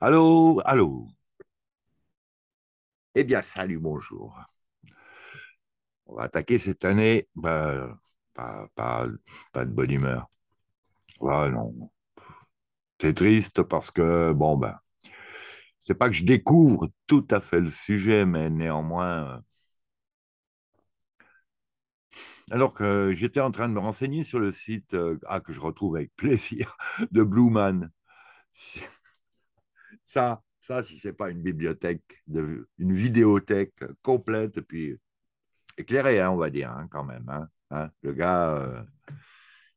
Allô, allô. Eh bien, salut, bonjour. On va attaquer cette année, bah, pas, de bonne humeur. Voilà, C'est triste parce que, bon, ben, c'est pas que je découvre tout à fait le sujet, mais néanmoins. Euh, alors que j'étais en train de me renseigner sur le site, euh, ah, que je retrouve avec plaisir, de Blue Man. Ça, ça si ce n'est pas une bibliothèque, une vidéothèque complète, puis éclairée, hein, on va dire, hein, quand même. Hein, le gars, euh,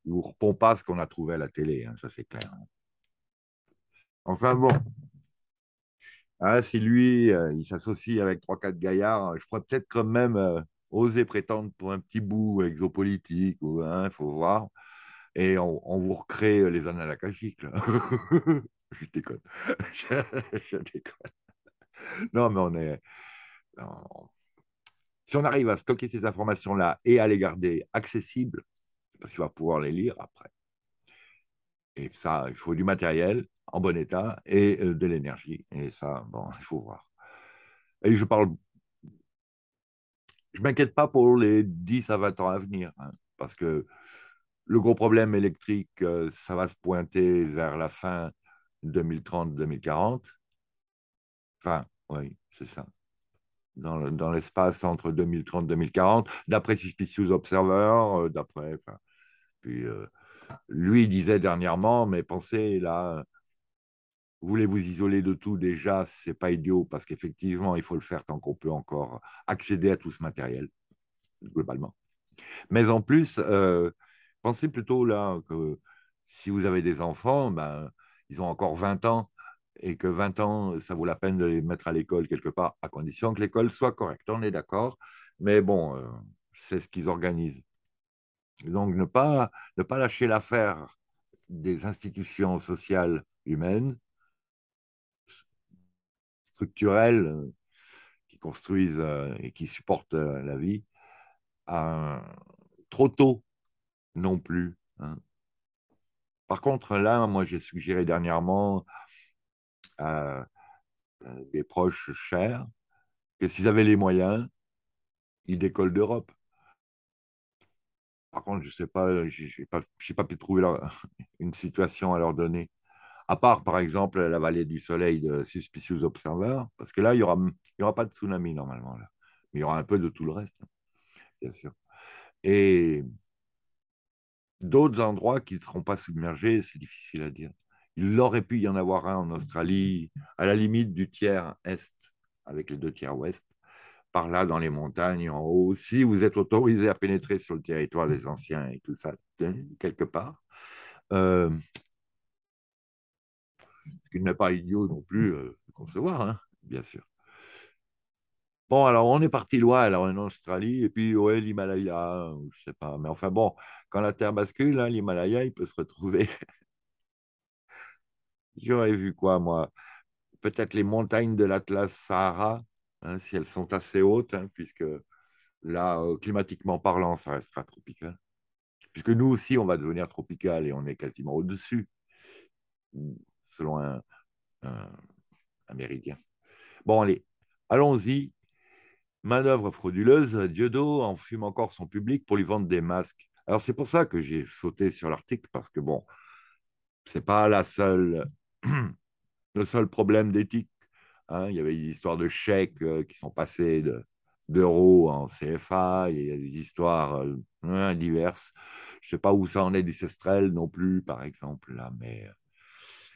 il ne vous répond pas ce qu'on a trouvé à la télé, ça c'est clair. Enfin bon. si lui, euh, il s'associe avec trois, quatre gaillards, je pourrais peut-être quand même euh, oser prétendre pour un petit bout exopolitique, il faut voir. Et on, vous recrée les la cachique. je déconne. je, Non, mais on est. Si on arrive à stocker ces informations-là et à les garder accessibles, parce qu'il va pouvoir les lire après. Et ça, il faut du matériel en bon état et euh, de l'énergie. Et ça, bon, il faut voir. Et je parle. Je m'inquiète pas pour les 10 à 20 ans à venir, hein, parce que le gros problème électrique, euh, ça va se pointer vers la fin 2030-2040. Enfin, oui, c'est ça. Dans l'espace entre 2030-2040, d'après Suspicious Observer, euh, d'après. puis euh, lui disait dernièrement, mais pensez là, euh, voulez vous isoler de tout déjà, c'est pas idiot parce qu'effectivement il faut le faire tant qu'on peut encore accéder à tout ce matériel globalement. Mais en plus, pensez plutôt là que si vous avez des enfants, ben, ils ont encore 20 ans et que 20 ans, ça vaut la peine de les mettre à l'école quelque part, à condition que l'école soit correcte. On est d'accord, mais bon, euh, c'est ce qu'ils organisent. Donc ne pas, ne pas lâcher l'affaire des institutions sociales humaines, structurelles, euh, qui construisent euh, et qui supportent la vie, à, trop tôt non plus. Hein. Par contre, là, moi, j'ai suggéré dernièrement à euh, euh, des proches chers que s'ils avaient les moyens, ils décollent d'Europe. Par contre, je ne sais pas, je n'ai pas, pu trouver une situation à leur donner. À part, par exemple, la vallée du soleil de Suspicious Observer, parce que là, il n'y aura, y aura pas de tsunami normalement. Là. Mais il y aura un peu de tout le reste, bien sûr. Et D'autres endroits qui ne seront pas submergés, c'est difficile à dire. Il aurait pu y en avoir un en Australie, à la limite du tiers est, avec les deux tiers ouest, par là dans les montagnes, en haut. Si vous êtes autorisé à pénétrer sur le territoire des anciens et tout ça, quelque part. Euh, ce qui n'est pas idiot non plus euh, de concevoir, hein, bien sûr. Bon, alors on est parti loin, alors en Australie, et puis ouais, l'Himalaya, je sais pas, mais enfin bon, quand la Terre bascule, hein, l'Himalaya, il peut se retrouver. J'aurais vu quoi, moi Peut-être les montagnes de l'Atlas Sahara, hein, si elles sont assez hautes, hein, puisque là, euh, climatiquement parlant, ça restera tropical. Puisque nous aussi, on va devenir tropical et on est quasiment au-dessus, selon un méridien. Bon, allez, allons-y Manœuvre frauduleuse, Dieudo en fume encore son public pour lui vendre des masques. Alors c'est pour ça que j'ai sauté sur l'article, parce que bon, c'est pas la seule, le seul problème d'éthique. Hein. Il y avait des histoires de chèques euh, qui sont passés d'euros en CFA, il y a des histoires euh, hein, diverses. Je ne sais pas où ça en est du Cestrel non plus, par exemple, là, mais... Euh.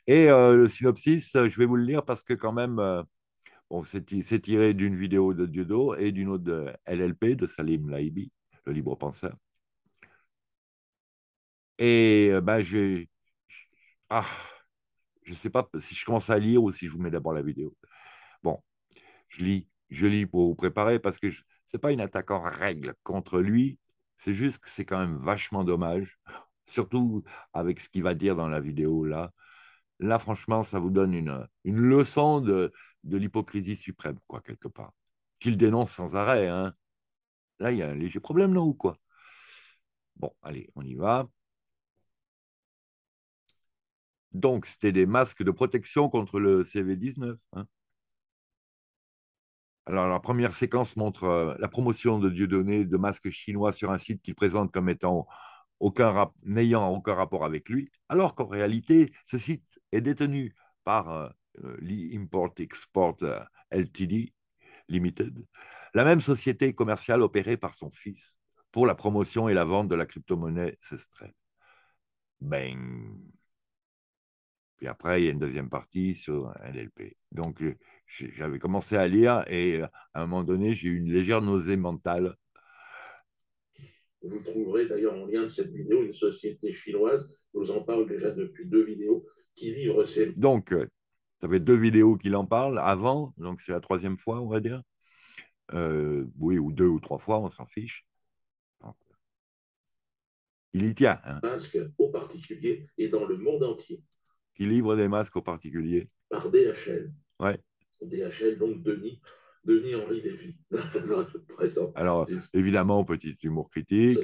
Et le synopsis, je vais vous le lire parce que quand même, c'est tiré d'une vidéo de Dieudo et d'une autre de LLP, de Salim Laibi, le libre penseur. Et euh, ben, je. Ah, je ne sais pas si je commence à lire ou si je vous mets d'abord la vidéo. Bon, je lis, je lis pour vous préparer parce que ce n'est pas une attaque en règle contre lui, c'est juste que c'est quand même vachement dommage, surtout avec ce qu'il va dire dans la vidéo là. Là, franchement, ça vous donne une, une leçon de, de l'hypocrisie suprême, quoi, quelque part, qu'il dénonce sans arrêt. Hein. Là, il y a un léger problème, là, ou quoi Bon, allez, on y va. Donc, c'était des masques de protection contre le CV-19. Hein. Alors, la première séquence montre euh, la promotion de Dieudonné de masques chinois sur un site qu'il présente comme étant aucun n'ayant aucun rapport avec lui, alors qu'en réalité, ce site est détenu par euh, euh, l'import Export euh, Ltd. Limited, la même société commerciale opérée par son fils pour la promotion et la vente de la crypto-monnaie Ben. Puis après, il y a une deuxième partie sur LLP. Donc, euh, j'avais commencé à lire et à un moment donné, j'ai eu une légère nausée mentale. Vous trouverez d'ailleurs en lien de cette vidéo une société chinoise, nous en parle déjà depuis deux vidéos, qui livre ses... Donc, ça fait deux vidéos qu'il en parle avant, donc c'est la troisième fois, on va dire. Euh, oui, ou deux ou trois fois, on s'en fiche. il y tient. Hein. Masque aux particuliers et dans le monde entier. Qui livre des masques aux particuliers. Par DHL. Ouais. DHL, donc Denis. Denis Henri Lévy, Alors, évidemment, petit humour critique,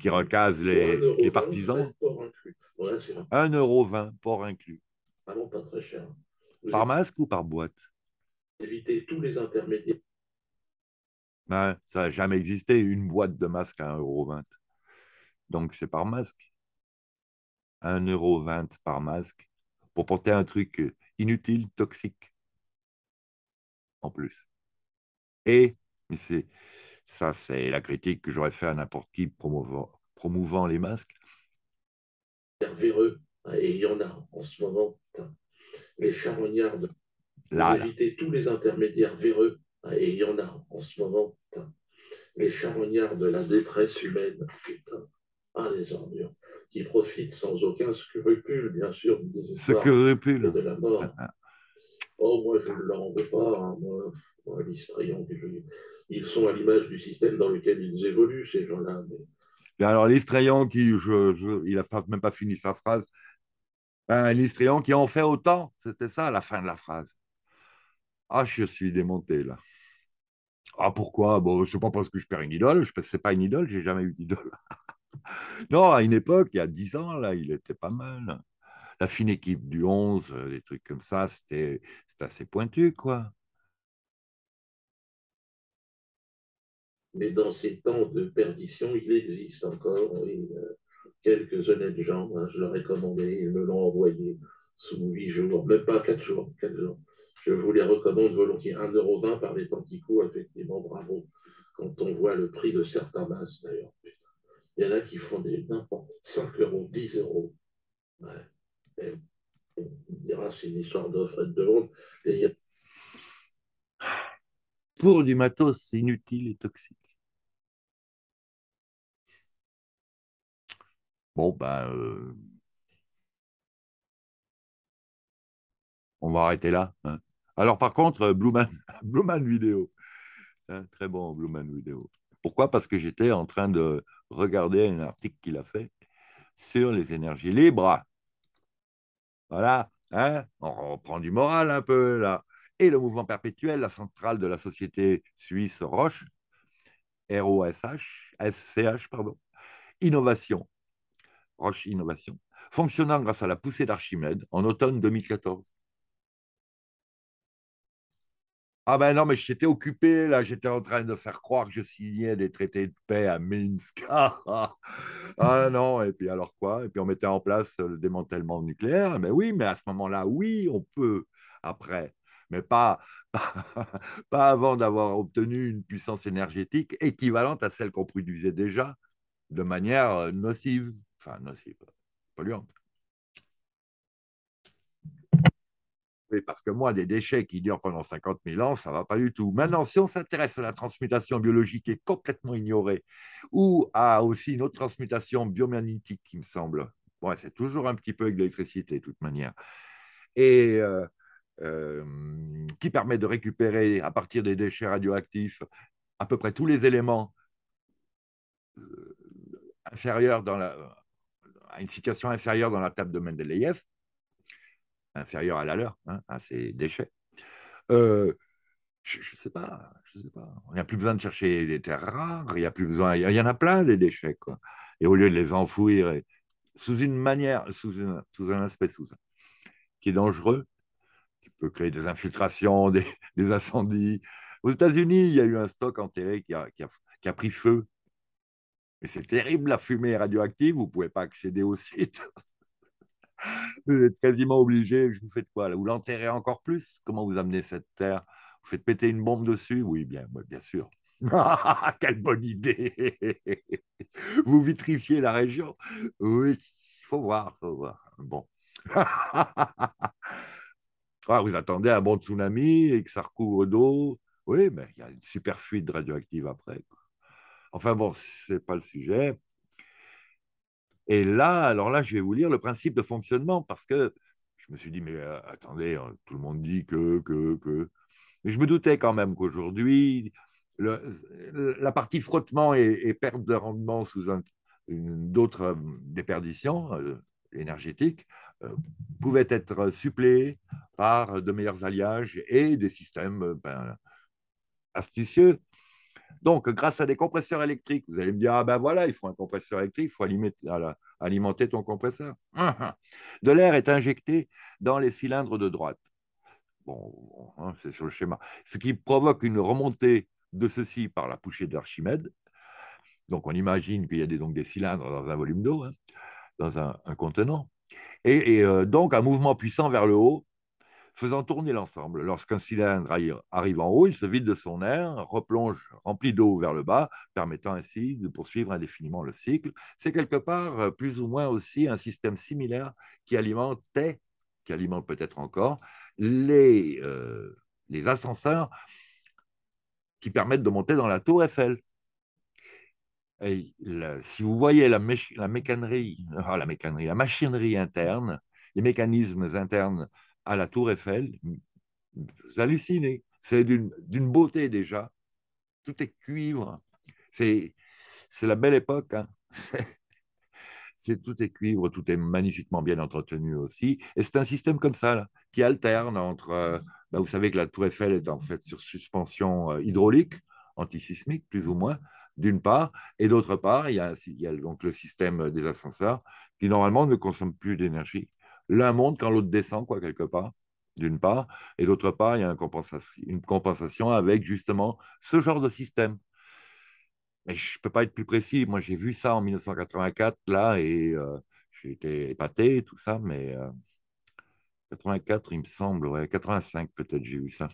qui, recase les, partisans. euro 1,20€ port inclus pas très cher. par masque ou par boîte Éviter tous les intermédiaires. Ben, ça n'a jamais existé, une boîte de masque à 1,20€. Donc c'est par masque. 1,20€ par masque pour porter un truc euh, inutile, toxique. En plus. Et, c'est ça, c'est la critique que j'aurais fait à n'importe qui promouvant, les masques et il y en a en ce moment, les charognards la éviter tous les intermédiaires véreux, et il y en a en ce moment, les charognards de la détresse humaine, putain, ah, les ordures, qui profitent sans aucun scrupule, bien sûr, des scrupule. de la mort. Ah, ah. oh, moi, je ne leur en veux pas, hein. moi, ils sont à l'image du système dans lequel ils évoluent, ces gens-là. Alors, l'istrayant qui, il n'a même pas fini sa phrase, un ben, histrion qui en fait autant. C'était ça la fin de la phrase. Ah, je suis démonté là. Ah, pourquoi Bon, sais pas parce que je perds une idole, je c'est pas une idole, j'ai jamais eu d'idole. non, à une époque, il y a dix ans, là, il était pas mal. La fine équipe du 11, euh, des trucs comme ça, c'était assez pointu, quoi. Mais dans ces temps de perdition, il existe encore. Euh, quelques honnêtes gens. Hein, je leur ai commandé, ils me l'ont envoyé sous huit jours, même pas quatre jours, quatre jours. Je vous les recommande volontiers. 1,20€ par les temps effectivement, bravo. Quand on voit le prix de certains masses, d'ailleurs, il y en a qui font des n'importe 5 euros, 10 euros. on dira, c'est une histoire d'offre et de demande. pour du matos inutile et toxique. Bon, ben, On va arrêter là. Hein. Alors, par contre, euh, Blue Man Vidéo. Hein, très bon, Man Vidéo. Pourquoi Parce que j'étais en train de regarder un article qu'il a fait sur les énergies libres. Voilà. Hein on reprend du moral un peu là. Et le mouvement perpétuel, la centrale de la société suisse Roche, S-C-H pardon, Innovation, Roche Innovation, fonctionnant grâce à la poussée d'Archimède en automne 2014. Ah ben non, mais j'étais occupé, là, j'étais en train de faire croire que je signais des traités de paix à Minsk. ah non, et puis alors quoi Et puis on mettait en place euh, le démantèlement nucléaire. Mais eh ben oui, mais à ce moment-là, oui, on peut, après, mais pas, pas avant d'avoir obtenu une puissance énergétique équivalente à celle qu'on produisait déjà de manière euh, nocive enfin pas polluante. Mais parce que moi, des déchets qui durent pendant 50 000 ans, ça ne va pas du tout. Maintenant, si on s'intéresse à la transmutation biologique qui est complètement ignorée, ou à aussi une autre transmutation biomagnétique, qui me semble, bon, c'est toujours un petit peu avec l'électricité, de toute manière, et euh, euh, qui permet de récupérer à partir des déchets radioactifs à peu près tous les éléments euh, inférieurs dans la, à une situation inférieure dans la table de Mendeleïev, inférieure à la leur, hein, à ces déchets, euh, je ne sais pas, je sais a plus besoin de chercher des terres rares, il y a plus besoin, il y en a plein des déchets, quoi. Et au lieu de les enfouir sous une manière, sous, sous un aspect, sous qui est dangereux, qui peut créer des infiltrations, des, des incendies. Aux États-Unis, il y a eu un stock enterré qui a, qui a, qui a pris feu mais c'est terrible, la fumée radioactive, vous ne pouvez pas accéder au site. vous êtes quasiment obligé, je vous fais quoi Vous l'enterrez encore plus Comment vous amenez cette terre Vous faites péter une bombe dessus Oui, bien, bien sûr. Quelle bonne idée Vous vitrifiez la région Oui, il faut voir, Bon. Ah, vous attendez un bon tsunami et que ça recouvre d'eau. Oui, mais il y a une super fuite radioactive après. Enfin bon, c'est pas le sujet. Et là, alors là, je vais vous lire le principe de fonctionnement parce que je me suis dit, mais euh, attendez, hein, tout le monde dit que, que, que. Mais je me doutais quand même qu'aujourd'hui, euh, la partie frottement et, perte de rendement sous une d'autres euh, déperditions énergétique énergétiques pouvait être suppléée par de meilleurs alliages et des systèmes ben, astucieux. Donc, grâce à des compresseurs électriques, vous allez me dire, ah ben voilà, il faut un compresseur électrique, il faut alimenter, ton compresseur. De l'air est injecté dans les cylindres de droite. Bon, hein, c'est sur le schéma. Ce qui provoque une remontée de ceci par la poussée d'Archimède. Donc, on imagine qu'il y a des, donc des cylindres dans un volume d'eau, hein, dans un, contenant. Et, euh, donc, un mouvement puissant vers le haut faisant tourner l'ensemble. Lorsqu'un cylindre arrive en haut, il se vide de son air, replonge rempli d'eau vers le bas, permettant ainsi de poursuivre indéfiniment le cycle. C'est quelque part euh, plus ou moins aussi un système similaire qui alimentait, qui alimente peut-être encore, les, euh, les ascenseurs qui permettent de monter dans la tour Eiffel. si vous voyez la, mécanerie, ah, la mécanerie, la machinerie interne, les mécanismes internes à la Tour Eiffel, vous hallucinez. C'est d'une beauté déjà. Tout est cuivre. C'est la belle époque. Hein. C'est tout est cuivre, tout est magnifiquement bien entretenu aussi. Et c'est un système comme ça, qui alterne entre. Euh, bah, vous savez que la Tour Eiffel est en fait sur suspension euh, hydraulique, antisismique, plus ou moins, d'une part. Et d'autre part, il y, a, il y a donc le système des ascenseurs qui, normalement, ne consomme plus d'énergie L'un monte quand l'autre descend, quoi, quelque part, d'une part. Et d'autre part, il y a une compensation, avec justement ce genre de système. Mais je ne peux pas être plus précis. Moi, j'ai vu ça en 1984, là, et euh, j'ai été épaté, tout ça, mais 84, euh, il me semble, ouais, 85 peut-être, j'ai vu ça.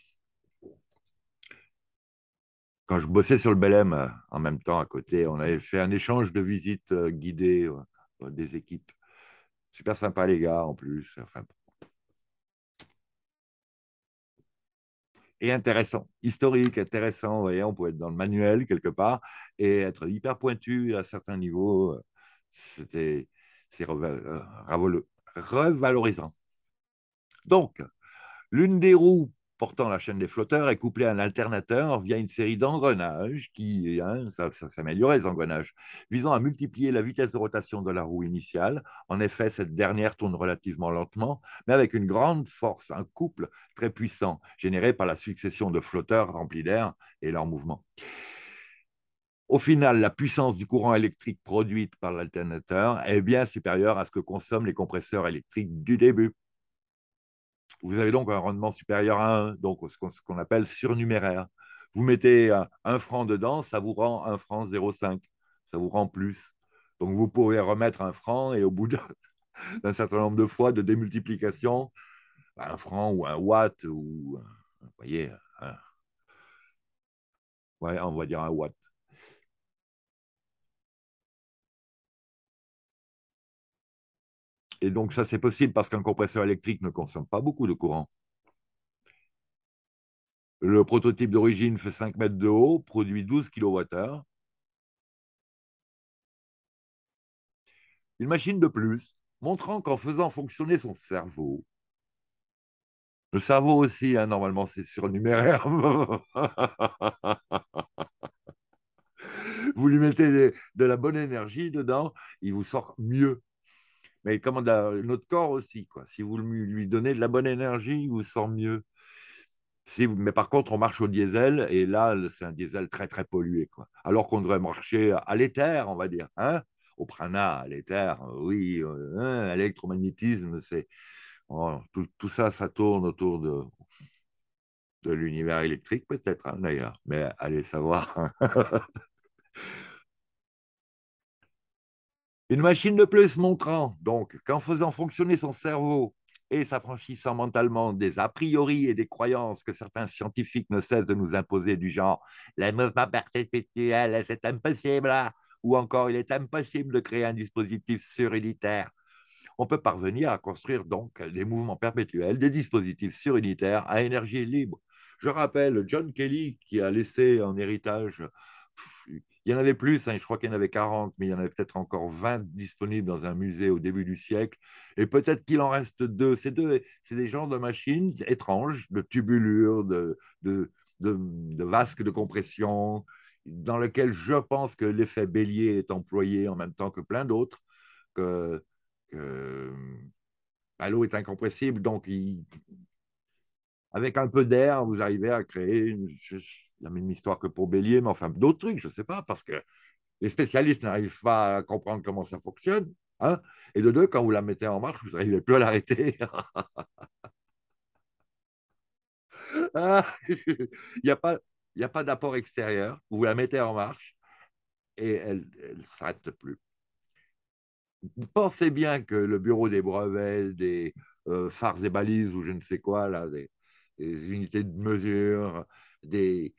Quand je bossais sur le Belém, euh, en même temps, à côté, on avait fait un échange de visites guidées des équipes. Super sympa, les gars, en plus. Et intéressant, historique, intéressant. Vous voyez, on peut être dans le manuel quelque part et être hyper pointu à certains niveaux. Euh, c'était c'est euh, revalorisant. Donc, l'une des roues portant la chaîne des flotteurs est couplée à un alternateur via une série d'engrenages qui, hein, les engrenages, visant à multiplier la vitesse de rotation de la roue initiale. En effet, cette dernière tourne relativement lentement, mais avec une grande force, un couple très puissant, généré par la succession de flotteurs remplis d'air et leur mouvement. Au final, la puissance du courant électrique produite par l'alternateur est bien supérieure à ce que consomment les compresseurs électriques du début vous avez donc un rendement supérieur à 1, donc ce qu'on appelle surnuméraire. Vous mettez euh, un, franc dedans, ça vous rend un franc 0,5, ça vous rend plus. Donc vous pouvez remettre un franc et au bout d'un certain nombre de fois de démultiplication, bah, un franc ou un watt ou, vous voyez, on va dire un watt. Et donc, ça, c'est possible parce qu'un compresseur électrique ne consomme pas beaucoup de courant. Le prototype d'origine fait 5 mètres de haut, produit 12 kWh. Une machine de plus, montrant qu'en faisant fonctionner son cerveau, le cerveau aussi, hein, normalement, c'est surnuméraire. vous lui mettez de la bonne énergie dedans, il vous sort mieux mais comment notre corps aussi. Quoi. Si vous lui donnez de la bonne énergie, il vous sent mieux. Si, mais par contre, on marche au diesel, et là, c'est un diesel très, très pollué. Quoi. Alors qu'on devrait marcher à l'éther, on va dire. Hein au prana, à l'éther, oui, hein, l'électromagnétisme, c'est. Oh, tout, ça, ça tourne autour de, l'univers électrique, peut-être, hein, d'ailleurs. Mais allez savoir. Une machine de plus montrant, donc, qu'en faisant fonctionner son cerveau et s'affranchissant mentalement des a priori et des croyances que certains scientifiques ne cessent de nous imposer du genre « les mouvements perpétuels, c'est impossible ou encore « il est impossible de créer un dispositif surunitaire », on peut parvenir à construire donc des mouvements perpétuels, des dispositifs surunitaires à énergie libre. Je rappelle John Kelly qui a laissé en héritage il y en avait plus, hein. je crois qu'il y en avait 40, mais il y en avait peut-être encore 20 disponibles dans un musée au début du siècle. Et peut-être qu'il en reste deux. Ces deux, c'est des genres de machines étranges, de tubulures, de, de, vasques de compression, dans lesquels je pense que l'effet bélier est employé en même temps que plein d'autres, que, bah, l'eau est incompressible, donc avec un peu d'air, vous arrivez à créer la même histoire que pour Bélier, mais enfin d'autres trucs, je ne sais pas, parce que les spécialistes n'arrivent pas à comprendre comment ça fonctionne. Hein Et de deux, quand vous la mettez en marche, vous n'arrivez plus à l'arrêter. Ah, il n'y a pas, pas d'apport extérieur. Vous la mettez en marche et elle ne s'arrête plus. Pensez bien que le bureau des brevets, des euh, phares et balises ou je ne sais quoi, là, des unités de mesure, des,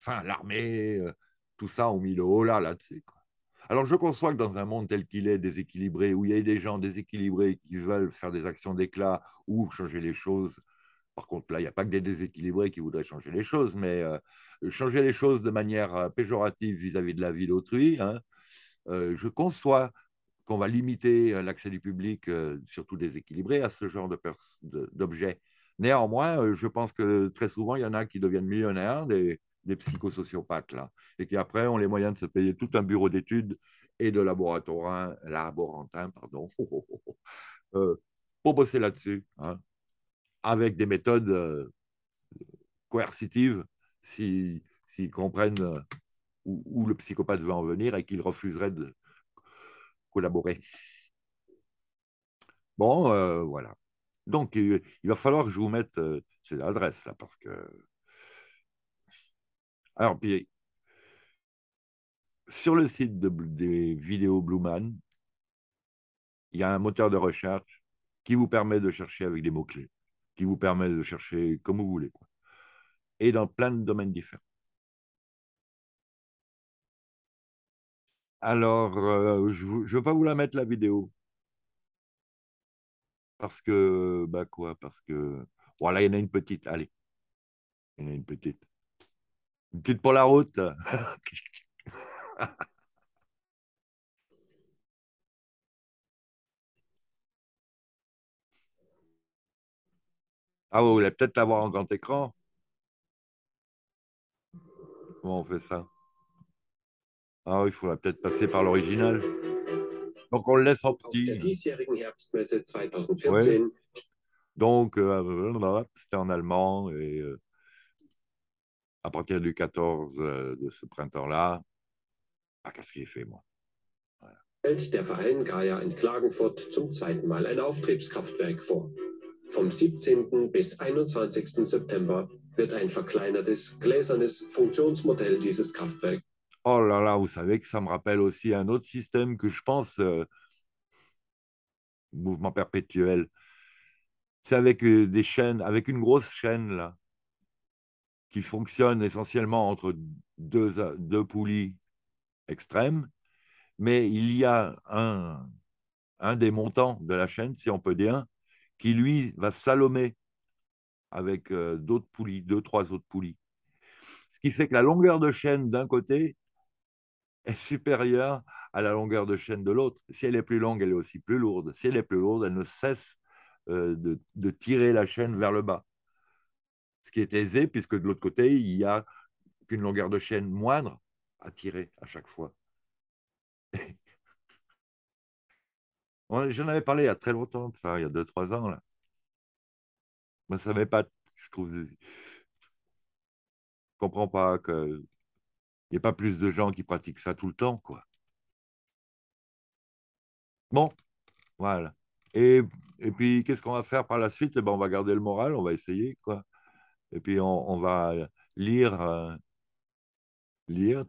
enfin, l'armée, euh, tout ça, on mis le haut là, là, quoi. Alors, je conçois que dans un monde tel qu'il est, déséquilibré, où il y a des gens déséquilibrés qui veulent faire des actions d'éclat ou changer les choses, par contre, là, il n'y a pas que des déséquilibrés qui voudraient changer les choses, mais euh, changer les choses de manière euh, péjorative vis-à-vis de la vie d'autrui, hein, je conçois qu'on va limiter l'accès du public, surtout déséquilibré, à ce genre d'objets Néanmoins, euh, je pense que très souvent, il y en a qui deviennent millionnaires, des, psychosociopathes, là, et qui après ont les moyens de se payer tout un bureau d'études et de laboratoire, laborantin, pardon, euh, pour bosser là-dessus, hein, avec des méthodes euh, coercitives, s'ils si, comprennent où, le psychopathe veut en venir et qu'il refuserait de collaborer. Bon, voilà. Donc, il va falloir que je vous mette euh, cette adresse là, parce que. Alors, puis, sur le site des vidéos Blueman, il y a un moteur de recherche qui vous permet de chercher avec des mots-clés, qui vous permet de chercher comme vous voulez, et dans plein de domaines différents. Alors, euh, je ne veux pas vous la mettre, la vidéo. Parce que, bah quoi, parce que. Voilà, il y en a une petite, allez. Il y en a une petite. Une petite pour la route. Ah, vous voulez peut-être l'avoir en grand écran Comment on fait ça Ah, il faudra peut-être passer par l'original. Auf der diesjährigen Herbstmesse 2014. Ouais. Donc, euh, c'était en allemand et euh, à partir du 14 euh, de ce printemps-là, ah, qu'est-ce qu'il fait, moi voilà. Der Verein Gaia in Klagenfurt zum zweiten Mal ein Auftriebskraftwerk vor. Vom 17. bis 21. September wird ein verkleinertes, gläsernes Funktionsmodell dieses Kraftwerks Oh là là, vous savez que ça me rappelle aussi un autre système que je pense, euh, mouvement perpétuel. C'est avec euh, des chaînes, avec une grosse chaîne là, qui fonctionne essentiellement entre deux, deux poulies extrêmes, mais il y a un, un des montants de la chaîne, si on peut dire, qui lui va salomer avec euh, d'autres poulies, deux, trois autres poulies. Ce qui fait que la longueur de chaîne d'un côté est supérieure à la longueur de chaîne de l'autre. Si elle est plus longue, elle est aussi plus lourde. Si elle est plus lourde, elle ne cesse euh, de, tirer la chaîne vers le bas. Ce qui est aisé, puisque de l'autre côté, il n'y a qu'une longueur de chaîne moindre à tirer à chaque fois. J'en avais parlé il y a très longtemps, il y a 2-3 ans. Là. Moi, ça m'épate, je trouve. Je comprends pas que n'y a pas plus de gens qui pratiquent ça tout le temps, quoi. Bon, voilà. Et, et puis, qu'est-ce qu'on va faire par la suite eh ben, On va garder le moral, on va essayer, quoi. Et puis, on, va lire, euh, lire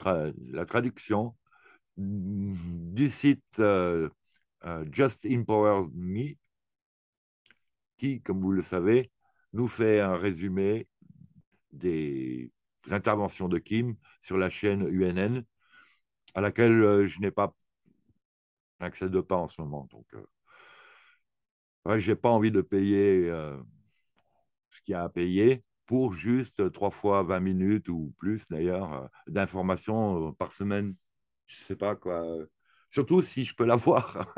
la traduction du site euh, euh, Just Empower Me, qui, comme vous le savez, nous fait un résumé des interventions de Kim sur la chaîne UNN, à laquelle euh, je n'ai pas accès de pas en ce moment. Donc, euh, ouais, je n'ai pas envie de payer euh, ce qu'il y a à payer pour juste trois fois 20 minutes ou plus d'ailleurs d'informations par semaine. Je ne sais pas quoi. Surtout si je peux l'avoir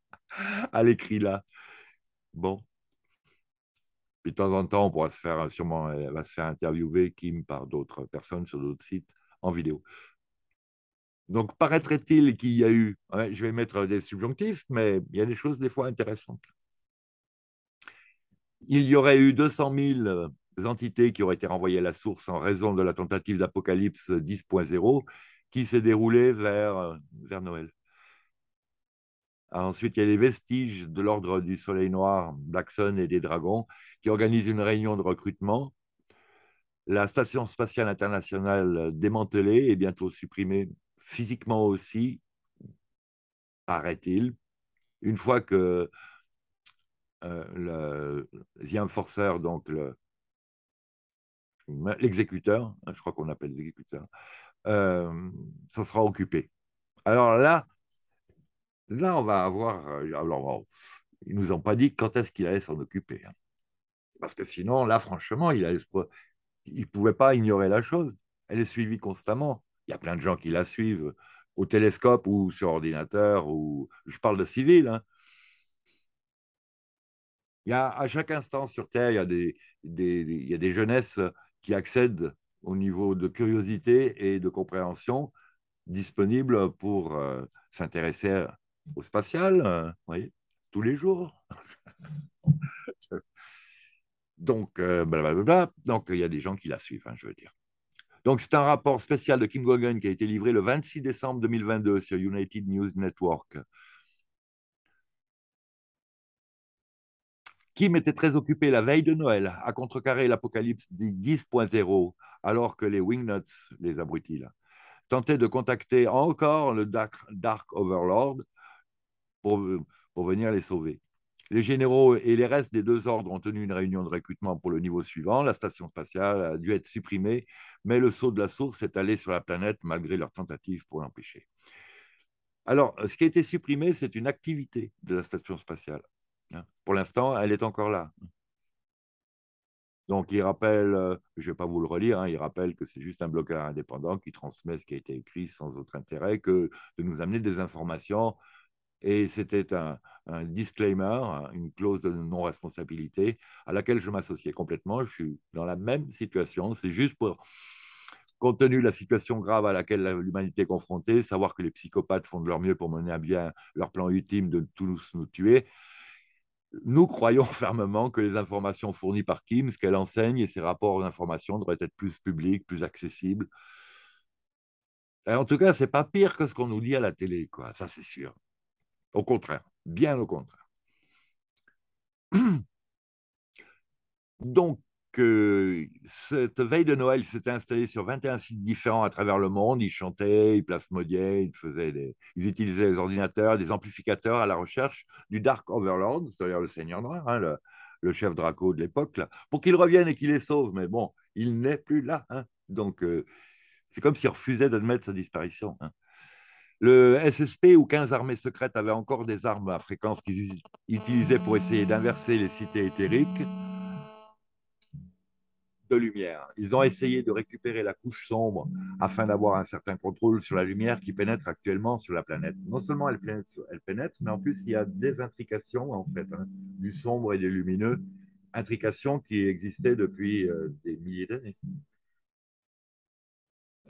à l'écrit là. Bon de temps en temps, on pourra se faire sûrement, euh, elle va se faire interviewer Kim par d'autres personnes sur d'autres sites en vidéo. Donc, paraîtrait-il qu'il y a eu, je vais mettre des subjonctifs, mais il y a des choses des fois intéressantes. Il y aurait eu 200 000 euh, entités qui auraient été renvoyées à la source en raison de la tentative d'Apocalypse 10.0 qui s'est déroulée vers, euh, vers Noël. Ah, ensuite, il y a les vestiges de l'ordre du Soleil Noir, d'Axon et des Dragons, qui organisent une réunion de recrutement. La station spatiale internationale démantelée et bientôt supprimée physiquement aussi, paraît-il, une fois que euh, le donc l'exécuteur, hein, je crois qu'on appelle l'exécuteur, ça euh, sera occupé. Alors là, Là, on va avoir. Euh, alors, ils nous ont pas dit quand est-ce qu'il allait s'en occuper. Hein. Parce que sinon, là, franchement, il ne pouvait pas ignorer la chose. Elle est suivie constamment. Il y a plein de gens qui la suivent au télescope ou sur ordinateur. ou Je parle de civils. Hein. Il y a, à chaque instant sur Terre, il y a des, des, jeunesses qui accèdent au niveau de curiosité et de compréhension disponibles pour euh, s'intéresser au spatial, euh, vous voyez, tous les jours. Donc, euh, blablabla. Donc, il y a des gens qui la suivent, hein, je veux dire. Donc, c'est un rapport spécial de Kim Gogan qui a été livré le 26 décembre 2022 sur United News Network. Kim était très occupé la veille de Noël à contrecarrer l'apocalypse 10.0, alors que les Wingnuts, les abrutis, tentaient de contacter encore le Dark Overlord euh, pour, venir les sauver. Les généraux et les restes des deux ordres ont tenu une réunion de recrutement pour le niveau suivant. La station spatiale a dû être supprimée, mais le saut de la source est allé sur la planète malgré leurs tentatives pour l'empêcher. Alors, ce qui a été supprimé, c'est une activité de la station spatiale. Hein, pour l'instant, elle est encore là. Donc, il rappelle, euh, je ne vais pas vous le relire, hein, il rappelle que c'est juste un blocage indépendant qui transmet ce qui a été écrit sans autre intérêt que de nous amener des informations et c'était un, disclaimer, une clause de non-responsabilité à laquelle je m'associais complètement. Je suis dans la même situation. C'est juste pour, compte tenu de la situation grave à laquelle l'humanité est confrontée, savoir que les psychopathes font de leur mieux pour mener à bien leur plan ultime de tous nous tuer. Nous croyons fermement que les informations fournies par Kim, ce qu'elle enseigne et ses rapports d'information devraient être plus publics, plus accessibles. en tout cas, c'est pas pire que ce qu'on nous dit à la télé, quoi. Ça, c'est sûr. Au contraire, bien au contraire. Donc, euh, cette veille de Noël s'était installée sur 21 sites différents à travers le monde. Ils chantaient, ils plasmodiaient, ils, faisaient les... ils utilisaient les ordinateurs, des amplificateurs à la recherche du Dark Overlord, c'est-à-dire le Seigneur Noir, hein, le, chef Draco de l'époque, pour qu'il revienne et qu'il les sauve. Mais bon, il n'est plus là. Hein. Donc, euh, c'est comme s'il refusait d'admettre sa disparition. Hein. Le SSP, ou 15 armées secrètes avaient encore des armes à fréquence qu'ils utilisaient pour essayer d'inverser les cités éthériques de lumière. Ils ont essayé de récupérer la couche sombre afin d'avoir un certain contrôle sur la lumière qui pénètre actuellement sur la planète. Non seulement elle pénètre, mais en plus il y a des intrications en fait hein, du sombre et du lumineux, intrications qui existaient depuis euh, des milliers d'années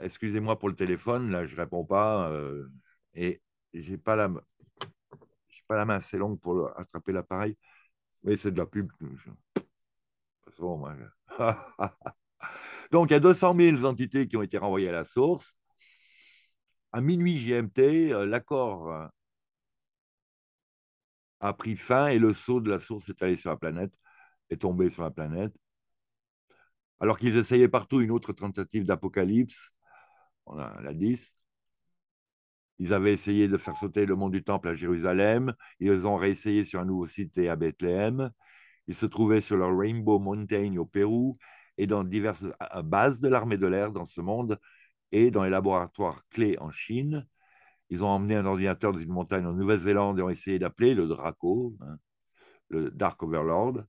excusez-moi pour le téléphone, là, je réponds pas. Euh, et j'ai pas la pas la main assez longue pour attraper l'appareil. Mais c'est de la pub. Donc, il y a 200 000 entités qui ont été renvoyées à la source. À minuit GMT, euh, l'accord euh, a pris fin et le saut de la source est allé sur la planète, est tombé sur la planète. Alors qu'ils essayaient partout une autre tentative d'apocalypse, on a la 10. Ils avaient essayé de faire sauter le monde du Temple à Jérusalem. Ils ont réessayé sur un nouveau site à Bethléem. Ils se trouvaient sur leur Rainbow Mountain au Pérou et dans diverses bases de l'armée de l'air dans ce monde et dans les laboratoires clés en Chine. Ils ont emmené un ordinateur dans une montagne en Nouvelle-Zélande et ont essayé d'appeler le Draco, hein, le Dark Overlord.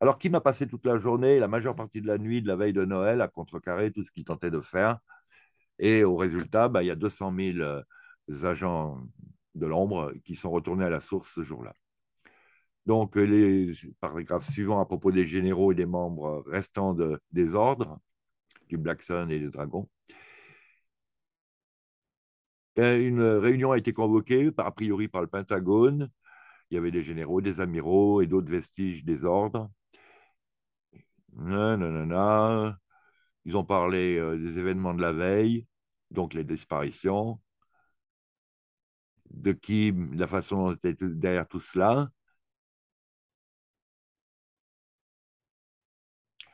Alors, qui m'a passé toute la journée, la majeure partie de la nuit, de la veille de Noël, à contrecarrer tout ce qu'il tentait de faire et au résultat, bah, il y a 200 000 euh, agents de l'ombre qui sont retournés à la source ce jour-là. Donc, euh, les paragraphes suivants à propos des généraux et des membres restants des ordres, du Black Sun et du Dragon. Euh, une réunion a été convoquée, par, a priori par le Pentagone. Il y avait des généraux, des amiraux et d'autres vestiges des ordres. Non, non, non, non. Ils ont parlé euh, des événements de la veille, donc les disparitions, de Kim, la façon dont était derrière tout cela.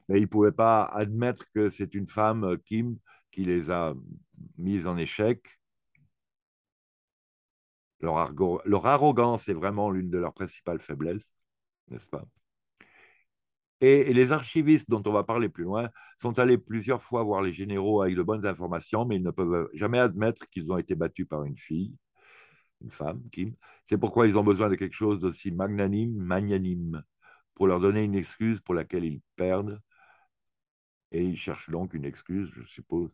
Mais ils ne pouvaient pas admettre que c'est une femme, euh, Kim, qui les a euh, mis en échec. leur arrogance est vraiment l'une de leurs principales faiblesses, n'est-ce pas et, les archivistes dont on va parler plus loin sont allés plusieurs fois voir les généraux avec de bonnes informations, mais ils ne peuvent jamais admettre qu'ils ont été battus par une fille, une femme, Kim. C'est pourquoi ils ont besoin de quelque chose d'aussi magnanime, magnanime, pour leur donner une excuse pour laquelle ils perdent. Et ils cherchent donc une excuse, je suppose,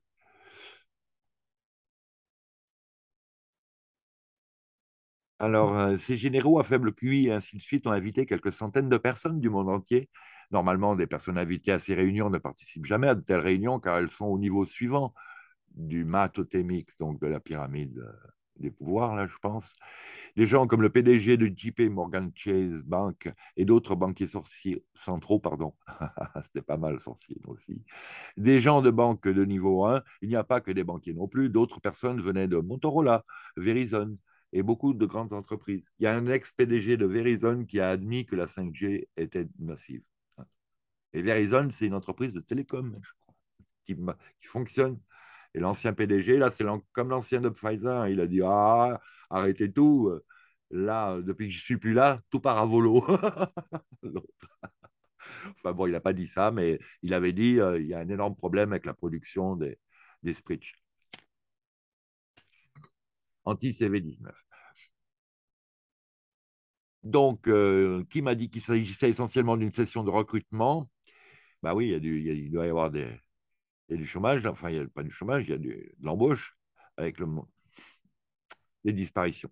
Alors, euh, ces généraux à faible QI et ainsi de suite ont invité quelques centaines de personnes du monde entier Normalement, des personnes invitées à ces réunions ne participent jamais à de telles réunions car elles sont au niveau suivant du mât donc de la pyramide euh, des pouvoirs, là, je pense. Des gens comme le PDG de JP Morgan Chase Bank et d'autres banquiers sorciers, centraux, pardon, c'était pas mal sorcier aussi, des gens de banque de niveau 1, il n'y a pas que des banquiers non plus, d'autres personnes venaient de Motorola, Verizon et beaucoup de grandes entreprises. Il y a un ex-PDG de Verizon qui a admis que la 5G était massive. Et Verizon, c'est une entreprise de télécom, je crois, qui, fonctionne. Et l'ancien PDG, là, c'est comme l'ancien de Pfizer, hein, il a dit Ah, arrêtez tout. Là, depuis que je ne suis plus là, tout part à volo. enfin bon, il n'a pas dit ça, mais il avait dit euh, il y a un énorme problème avec la production des, des Spritch. Anti-CV19. Donc, euh, qui m'a dit qu'il s'agissait essentiellement d'une session de recrutement ben oui, il, doit y avoir du chômage, enfin, il n'y a pas de chômage, il y a de l'embauche avec le, les disparitions.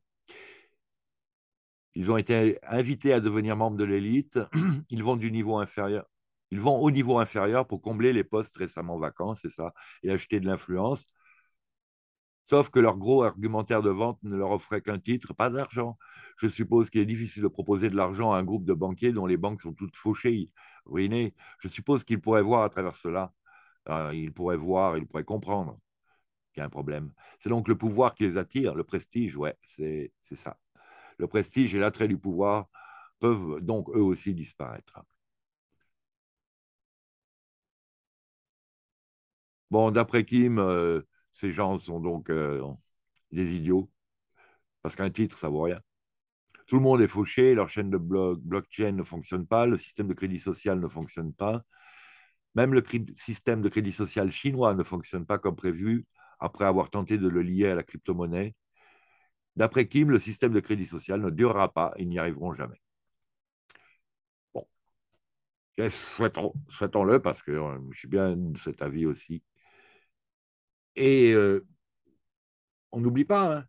Ils ont été invités à devenir membres de l'élite. Ils vont du niveau inférieur. Ils vont au niveau inférieur pour combler les postes récemment vacants, c'est ça, et acheter de l'influence. Sauf que leur gros argumentaire de vente ne leur offrait qu'un titre, pas d'argent. Je suppose qu'il est difficile de proposer de l'argent à un groupe de banquiers dont les banques sont toutes fauchées ruiné. Je suppose qu'ils pourraient voir à travers cela, ah, Ils pourraient voir, ils pourraient comprendre qu'il y a un problème. C'est donc le pouvoir qui les attire, le prestige, ouais, c'est ça. Le prestige et l'attrait du pouvoir peuvent donc eux aussi disparaître. Bon, d'après Kim, euh, ces gens sont donc euh, des idiots, parce qu'un titre, ça vaut rien. Tout le monde est fauché, leur chaîne de blockchain ne fonctionne pas, le système de crédit social ne fonctionne pas. Même le système de crédit social chinois ne fonctionne pas comme prévu après avoir tenté de le lier à la crypto-monnaie. D'après Kim, le système de crédit social ne durera pas, ils n'y arriveront jamais. Bon, souhaitons-le parce que euh, je suis bien de cet avis aussi. Et euh, on n'oublie pas, hein,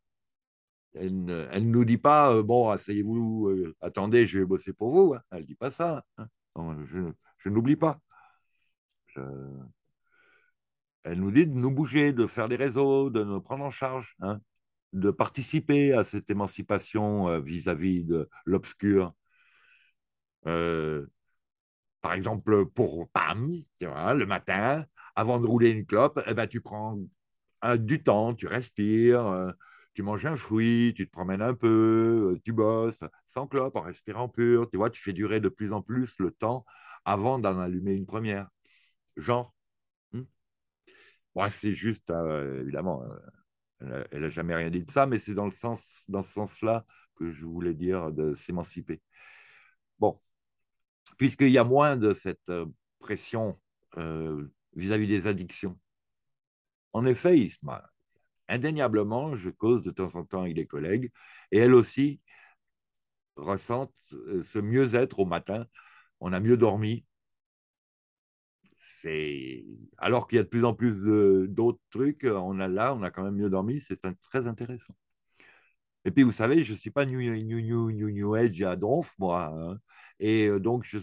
elle ne, nous dit pas euh, bon, asseyez-vous, euh, attendez, je vais bosser pour vous. Hein. Elle ne dit pas ça. Hein. je, n'oublie pas. Elle nous dit de nous bouger, de faire des réseaux, de nous prendre en charge, hein, de participer à cette émancipation euh, vis-à-vis de l'obscur. par exemple, pour Pam, le matin, avant de rouler une clope, eh ben, tu prends du temps, tu respires tu manges un fruit, tu te promènes un peu, euh, tu bosses, sans clope, en respirant pur, tu vois, tu fais durer de plus en plus le temps avant d'en allumer une première. Genre. moi hmm? c'est juste, euh, évidemment, euh, elle n'a jamais rien dit de ça, mais c'est dans, le sens, dans ce sens-là que je voulais dire de s'émanciper. Bon, puisqu'il y a moins de cette pression vis-à-vis des addictions. En effet, Isma, indéniablement, je cause de temps en temps avec des collègues, et elles aussi ressentent euh, ce mieux-être au matin. On a mieux dormi. C'est alors qu'il y a de plus en plus d'autres trucs, euh, on a là, on a quand même mieux dormi. C'est très intéressant. Et puis, vous savez, je ne suis pas new, new, new, new, Age à Donf, moi. Hein. Et euh, donc, je,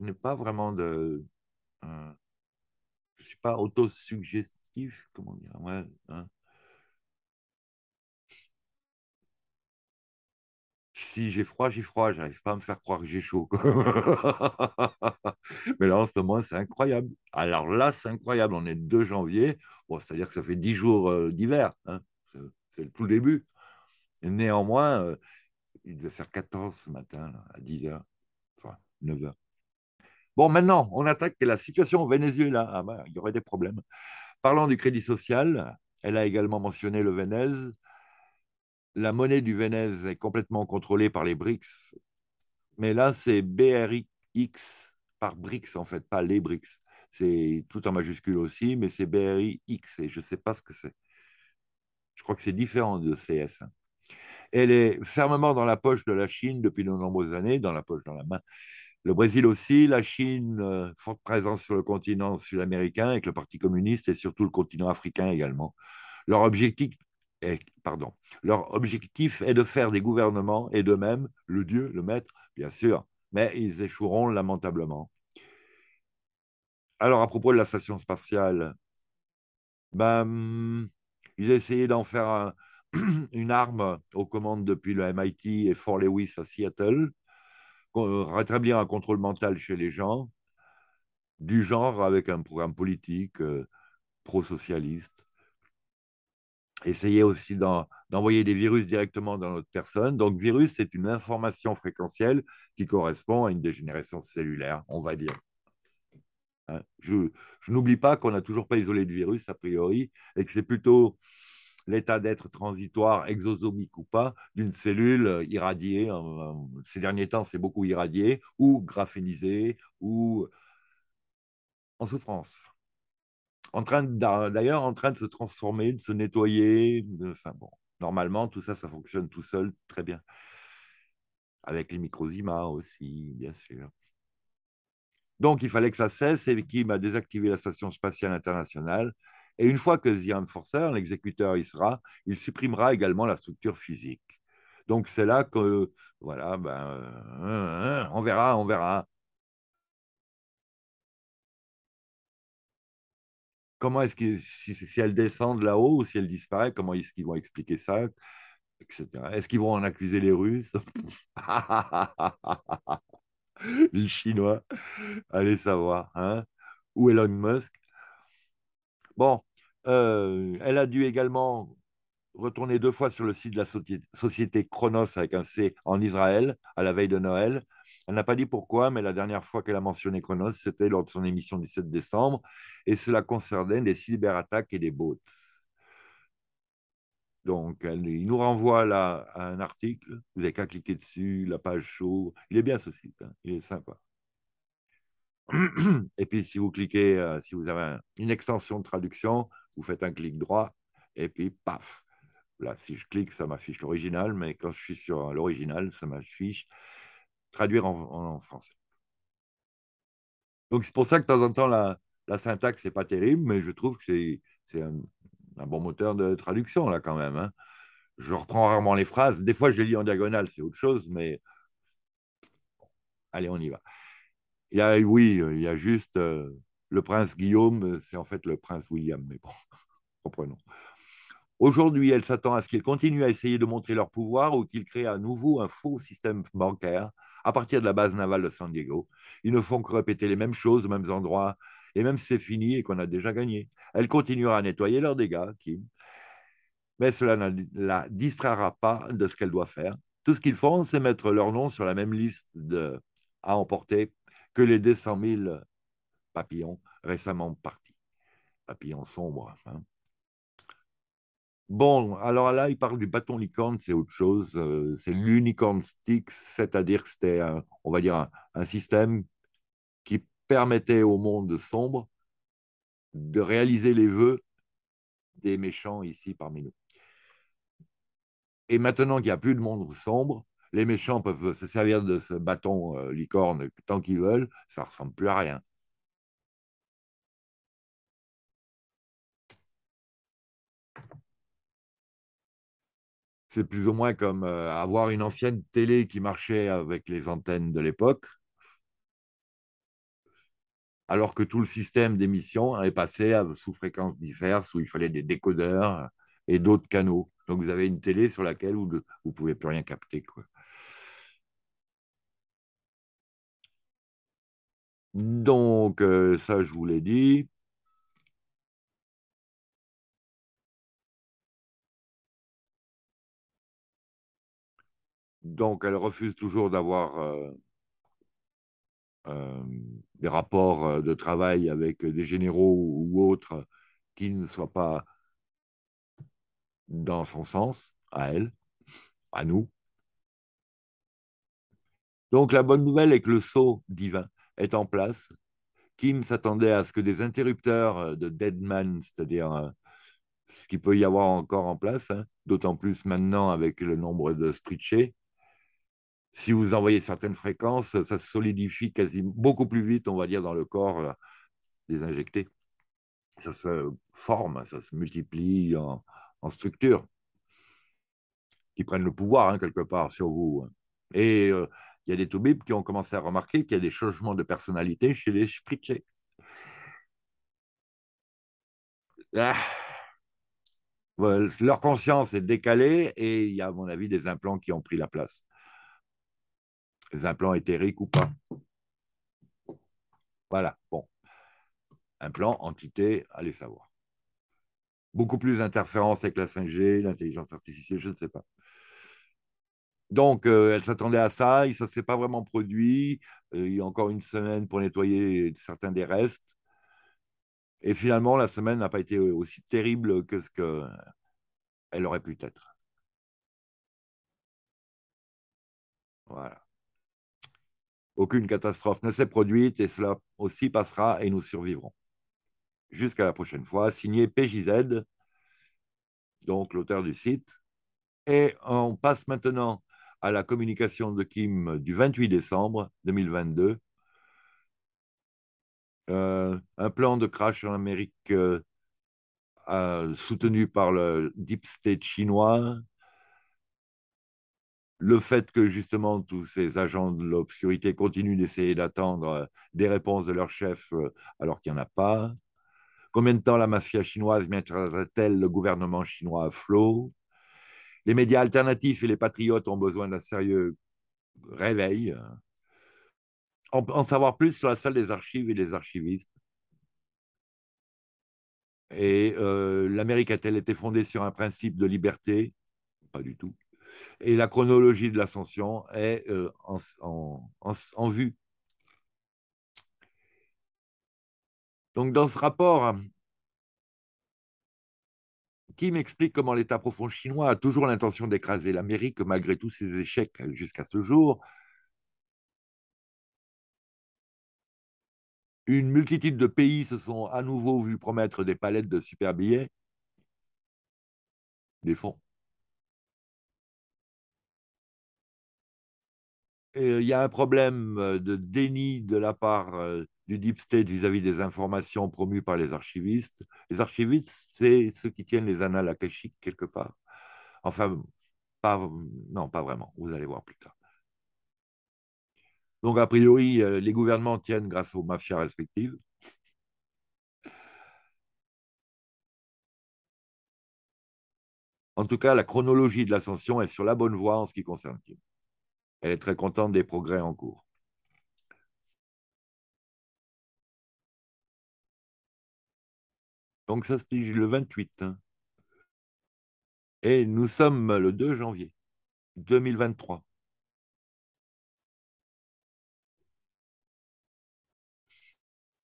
n'ai pas vraiment de. je ne suis pas autosuggestif, comment dire. Ouais, hein. si j'ai froid, j'ai froid. J'arrive pas à me faire croire que j'ai chaud. Mais là, en ce moment, c'est incroyable. Alors là, c'est incroyable. On est le 2 janvier. c'est-à-dire que ça fait 10 jours euh, d'hiver. Hein. C'est le tout début. néanmoins, euh, il devait faire 14 ce matin, à 10h, enfin 9h. Bon, maintenant, on attaque la situation au Venezuela. Ah ben, il y aurait des problèmes. Parlant du crédit social, elle a également mentionné le Venez la monnaie du Venez est complètement contrôlée par les BRICS. Mais là, c'est BRIX par BRICS, en fait, pas les BRICS. C'est tout en majuscule aussi, mais c'est BRIX et je ne sais pas ce que c'est. Je crois que c'est différent de CS. Elle est fermement dans la poche de la Chine depuis de nombreuses années, dans la poche, dans la main. Le Brésil aussi, la Chine, euh, forte présence sur le continent sud-américain avec le Parti communiste et surtout le continent africain également. Leur objectif leur objectif est de faire des gouvernements et d'eux-mêmes le Dieu, le Maître, bien sûr, mais ils échoueront lamentablement. Alors, à propos de la station spatiale, ben, ils ils essayé d'en faire une arme aux commandes depuis le MIT et Fort Lewis à Seattle, euh, rétablir un contrôle mental chez les gens, du genre avec un programme politique euh, pro-socialiste, essayer aussi d'envoyer des virus directement dans notre personne. Donc, virus, c'est une information fréquentielle qui correspond à une dégénérescence cellulaire, on va dire. Hein, je, je n'oublie pas qu'on n'a toujours pas isolé de virus, a priori, et que c'est plutôt l'état d'être transitoire, exosomique ou pas, d'une cellule irradiée. Ces derniers temps, c'est beaucoup irradié, ou graphénisé, ou en souffrance en train d'ailleurs en train de se transformer, de se nettoyer. enfin bon, normalement tout ça, ça fonctionne tout seul très bien. Avec les microzimas aussi, bien sûr. Donc il fallait que ça cesse et Kim a désactivé la station spatiale internationale. Et une fois que The Enforcer, l'exécuteur y sera, il supprimera également la structure physique. Donc c'est là que, voilà, ben, euh, euh, euh, on verra, on verra. comment est-ce que si, si elles descendent là-haut ou si elles disparaissent, comment est-ce qu'ils vont expliquer ça, Est-ce qu'ils vont en accuser les Russes Les Chinois Allez savoir. Hein ou Elon Musk Bon, euh, elle a dû également retourner deux fois sur le site de la société Chronos avec un C en Israël à la veille de Noël elle n'a pas dit pourquoi, mais la dernière fois qu'elle a mentionné Chronos, c'était lors de son émission du 7 décembre, et cela concernait des cyberattaques et des bots. Donc, elle, il nous renvoie là à un article. Vous n'avez qu'à cliquer dessus, la page s'ouvre, Il est bien ce site, hein. il est sympa. Et puis, si vous cliquez, euh, si vous avez une extension de traduction, vous faites un clic droit et puis paf. Là, si je clique, ça m'affiche l'original, mais quand je suis sur l'original, ça m'affiche traduire en, français. Donc c'est pour ça que de temps en temps, la, syntaxe n'est pas terrible, mais je trouve que c'est un, bon moteur de traduction, là, quand même. Hein. Je reprends rarement les phrases. Des fois, je les lis en diagonale, c'est autre chose, mais allez, on y va. Il y a, oui, il y a juste euh, le prince Guillaume, c'est en fait le prince William, mais bon, comprenons. Aujourd'hui, elle s'attend à ce qu'ils continuent à essayer de montrer leur pouvoir ou qu'ils créent à nouveau un faux système bancaire à partir de la base navale de San Diego. Ils ne font que répéter les mêmes choses aux mêmes endroits, et même c'est fini et qu'on a déjà gagné. Elle continuera à nettoyer leurs dégâts, Kim, mais cela ne la distraira pas de ce qu'elle doit faire. Tout ce qu'ils font, c'est mettre leur nom sur la même liste de, à emporter que les 200 000 papillons récemment partis. Papillons sombres. Hein. Bon, alors là, il parle du bâton licorne, c'est autre chose. Euh, c'est l'unicorn stick, c'est-à-dire que c'était, on va dire, un, système qui permettait au monde sombre de réaliser les vœux des méchants ici parmi nous. Et maintenant qu'il n'y a plus de monde sombre, les méchants peuvent se servir de ce bâton euh, licorne tant qu'ils veulent, ça ne ressemble plus à rien. C'est plus ou moins comme euh, avoir une ancienne télé qui marchait avec les antennes de l'époque, alors que tout le système d'émission est passé sous fréquences diverses où il fallait des décodeurs et d'autres canaux. Donc vous avez une télé sur laquelle vous ne pouvez plus rien capter. Donc, euh, ça, je vous l'ai dit. Donc, elle refuse toujours d'avoir euh, euh, des rapports euh, de travail avec des généraux ou autres qui ne soient pas dans son sens, à elle, à nous. Donc, la bonne nouvelle est que le sceau divin est en place. Kim s'attendait à ce que des interrupteurs de Deadman, c'est-à-dire ce qu'il peut y avoir encore en place, hein, d'autant plus maintenant avec le nombre de scritchés, si vous envoyez certaines fréquences, ça se solidifie quasi beaucoup plus vite, on va dire, dans le corps euh, des injectés. Ça se forme, ça se multiplie en, structures qui prennent le pouvoir, hein, quelque part, sur vous. Hein. Et euh, il y a des toubibs qui ont commencé à remarquer qu'il y a des changements de personnalité chez les sprichés. Ah. Leur conscience est décalée et il y a, à mon avis, des implants qui ont pris la place un plan éthériques ou pas. Voilà, bon. plan, entité, allez savoir. Beaucoup plus d'interférences avec la 5G, l'intelligence artificielle, je ne sais pas. Donc, euh, elle s'attendait à ça, et ça ne s'est pas vraiment produit. Euh, il y a encore une semaine pour nettoyer certains des restes. Et finalement, la semaine n'a pas été aussi terrible que ce qu'elle aurait pu être. Voilà. Aucune catastrophe ne s'est produite et cela aussi passera et nous survivrons. Jusqu'à la prochaine fois, signé PJZ, donc l'auteur du site. Et on passe maintenant à la communication de Kim du 28 décembre 2022. Euh, un plan de crash en Amérique euh, euh, soutenu par le Deep State chinois, le fait que justement tous ces agents de l'obscurité continuent d'essayer d'attendre euh, des réponses de leur chef euh, alors qu'il n'y en a pas Combien de temps la mafia chinoise mettra t elle le gouvernement chinois à flot Les médias alternatifs et les patriotes ont besoin d'un sérieux réveil. Euh, en, savoir plus sur la salle des archives et des archivistes. Et l'Amérique a-t-elle été fondée sur un principe de liberté Pas du tout et la chronologie de l'ascension est euh, en, en, vue. Donc dans ce rapport, qui m'explique comment l'État profond chinois a toujours l'intention d'écraser l'Amérique malgré tous ses échecs jusqu'à ce jour Une multitude de pays se sont à nouveau vus promettre des palettes de super billets, des fonds Euh, il y a un problème euh, de déni de la part euh, du deep state vis-à-vis des informations promues par les archivistes. Les archivistes, c'est ceux qui tiennent les annales akashiques quelque part. Enfin, pas, non, pas vraiment. Vous allez voir plus tard. Donc, a priori, les gouvernements tiennent grâce aux mafias respectives. En tout cas, la chronologie de l'ascension est sur la bonne voie en ce qui concerne Kim. Elle est très contente des progrès en cours. Donc ça, dit le 28. Hein. Et nous sommes le 2 janvier 2023.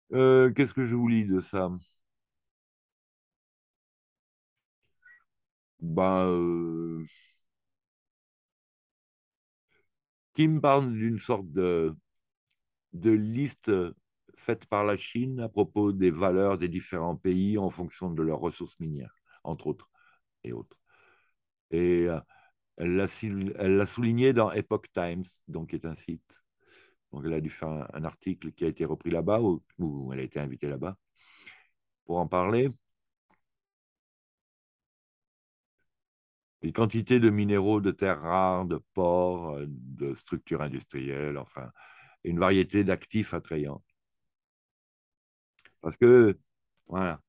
trois euh, Qu'est-ce que je vous lis de ça ben, euh, qui parle d'une sorte de, de liste euh, faite par la Chine à propos des valeurs des différents pays en fonction de leurs ressources minières, entre autres et autres. Et euh, elle l'a souligné dans Epoch Times, donc qui est un site. elle a dû faire un, article qui a été repris là-bas, ou elle a été invitée là-bas pour en parler. des quantités de minéraux, de terres rares, de ports, euh, de structures industrielles, enfin, une variété d'actifs attrayants. Parce que, voilà.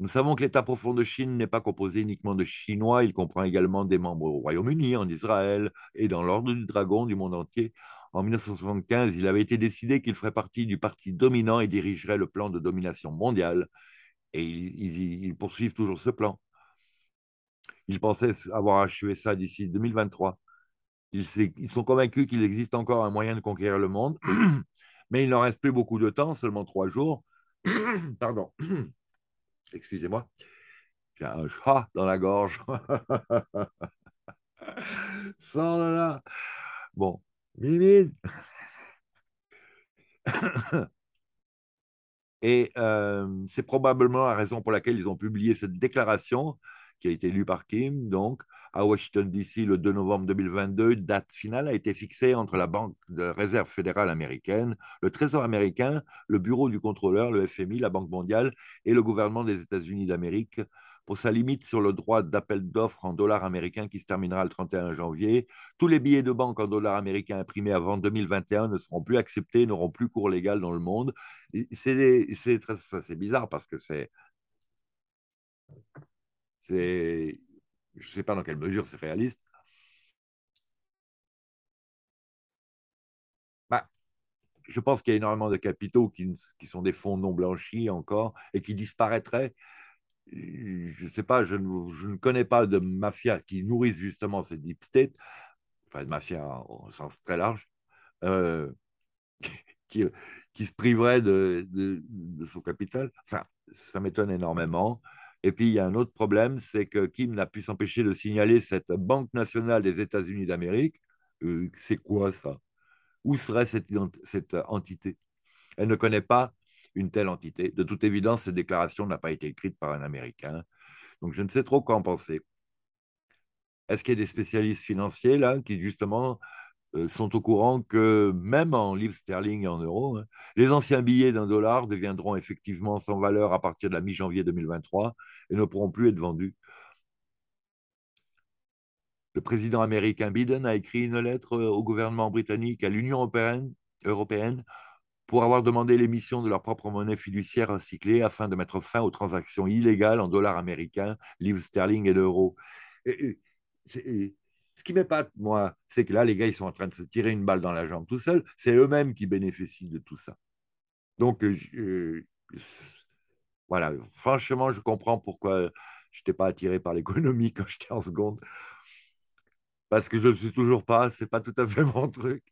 Nous savons que l'État profond de Chine n'est pas composé uniquement de Chinois, il comprend également des membres au Royaume-Uni, en Israël et dans l'Ordre du Dragon du monde entier. En 1975, il avait été décidé qu'il ferait partie du parti dominant et dirigerait le plan de domination mondiale. Et ils poursuivent toujours ce plan. Ils pensaient avoir achevé ça d'ici 2023. Ils, sont convaincus qu'il existe encore un moyen de conquérir le monde, mais il n'en reste plus beaucoup de temps, seulement trois jours. Pardon. Excusez-moi. J'ai un chat dans la gorge. Sans là. Bon. Mimine. Et euh, c'est probablement la raison pour laquelle ils ont publié cette déclaration, qui a été lu par Kim, donc, à Washington, D.C., le 2 novembre 2022, date finale a été fixée entre la Banque de Réserve fédérale américaine, le Trésor américain, le Bureau du contrôleur, le FMI, la Banque mondiale et le gouvernement des États-Unis d'Amérique pour sa limite sur le droit d'appel d'offres en dollars américains qui se terminera le 31 janvier. Tous les billets de banque en dollars américains imprimés avant 2021 ne seront plus acceptés, n'auront plus cours légal dans le monde. C'est bizarre parce que c'est je ne sais pas dans quelle mesure c'est réaliste. Bah, je pense qu'il y a énormément de capitaux qui, sont des fonds non blanchis encore et qui disparaîtraient. Je ne sais pas, je ne, connais pas de mafia qui nourrisse justement ces deep state, enfin de mafia au sens très large, euh, qui, se priverait de, de, son capital. Enfin, ça m'étonne énormément. Et puis, il y a un autre problème, c'est que Kim n'a pu s'empêcher de signaler cette Banque nationale des États-Unis d'Amérique. Euh, c'est quoi ça Où serait cette, cette entité Elle ne connaît pas une telle entité. De toute évidence, cette déclaration n'a pas été écrite par un Américain. Donc, je ne sais trop quoi en penser. Est-ce qu'il y a des spécialistes financiers là qui justement euh, sont au courant que même en livres sterling et en euros, hein, les anciens billets d'un dollar deviendront effectivement sans valeur à partir de la mi-janvier 2023 et ne pourront plus être vendus. Le président américain Biden a écrit une lettre euh, au gouvernement britannique, à l'Union européenne, pour avoir demandé l'émission de leur propre monnaie fiduciaire recyclée afin de mettre fin aux transactions illégales en dollars américains, livres sterling et l'euro. Ce qui m'épate, moi, c'est que là, les gars, ils sont en train de se tirer une balle dans la jambe tout seuls. C'est eux-mêmes qui bénéficient de tout ça. Donc, euh, euh, voilà, franchement, je comprends pourquoi je n'étais pas attiré par l'économie quand j'étais en seconde. Parce que je ne le suis toujours pas, ce n'est pas tout à fait mon truc.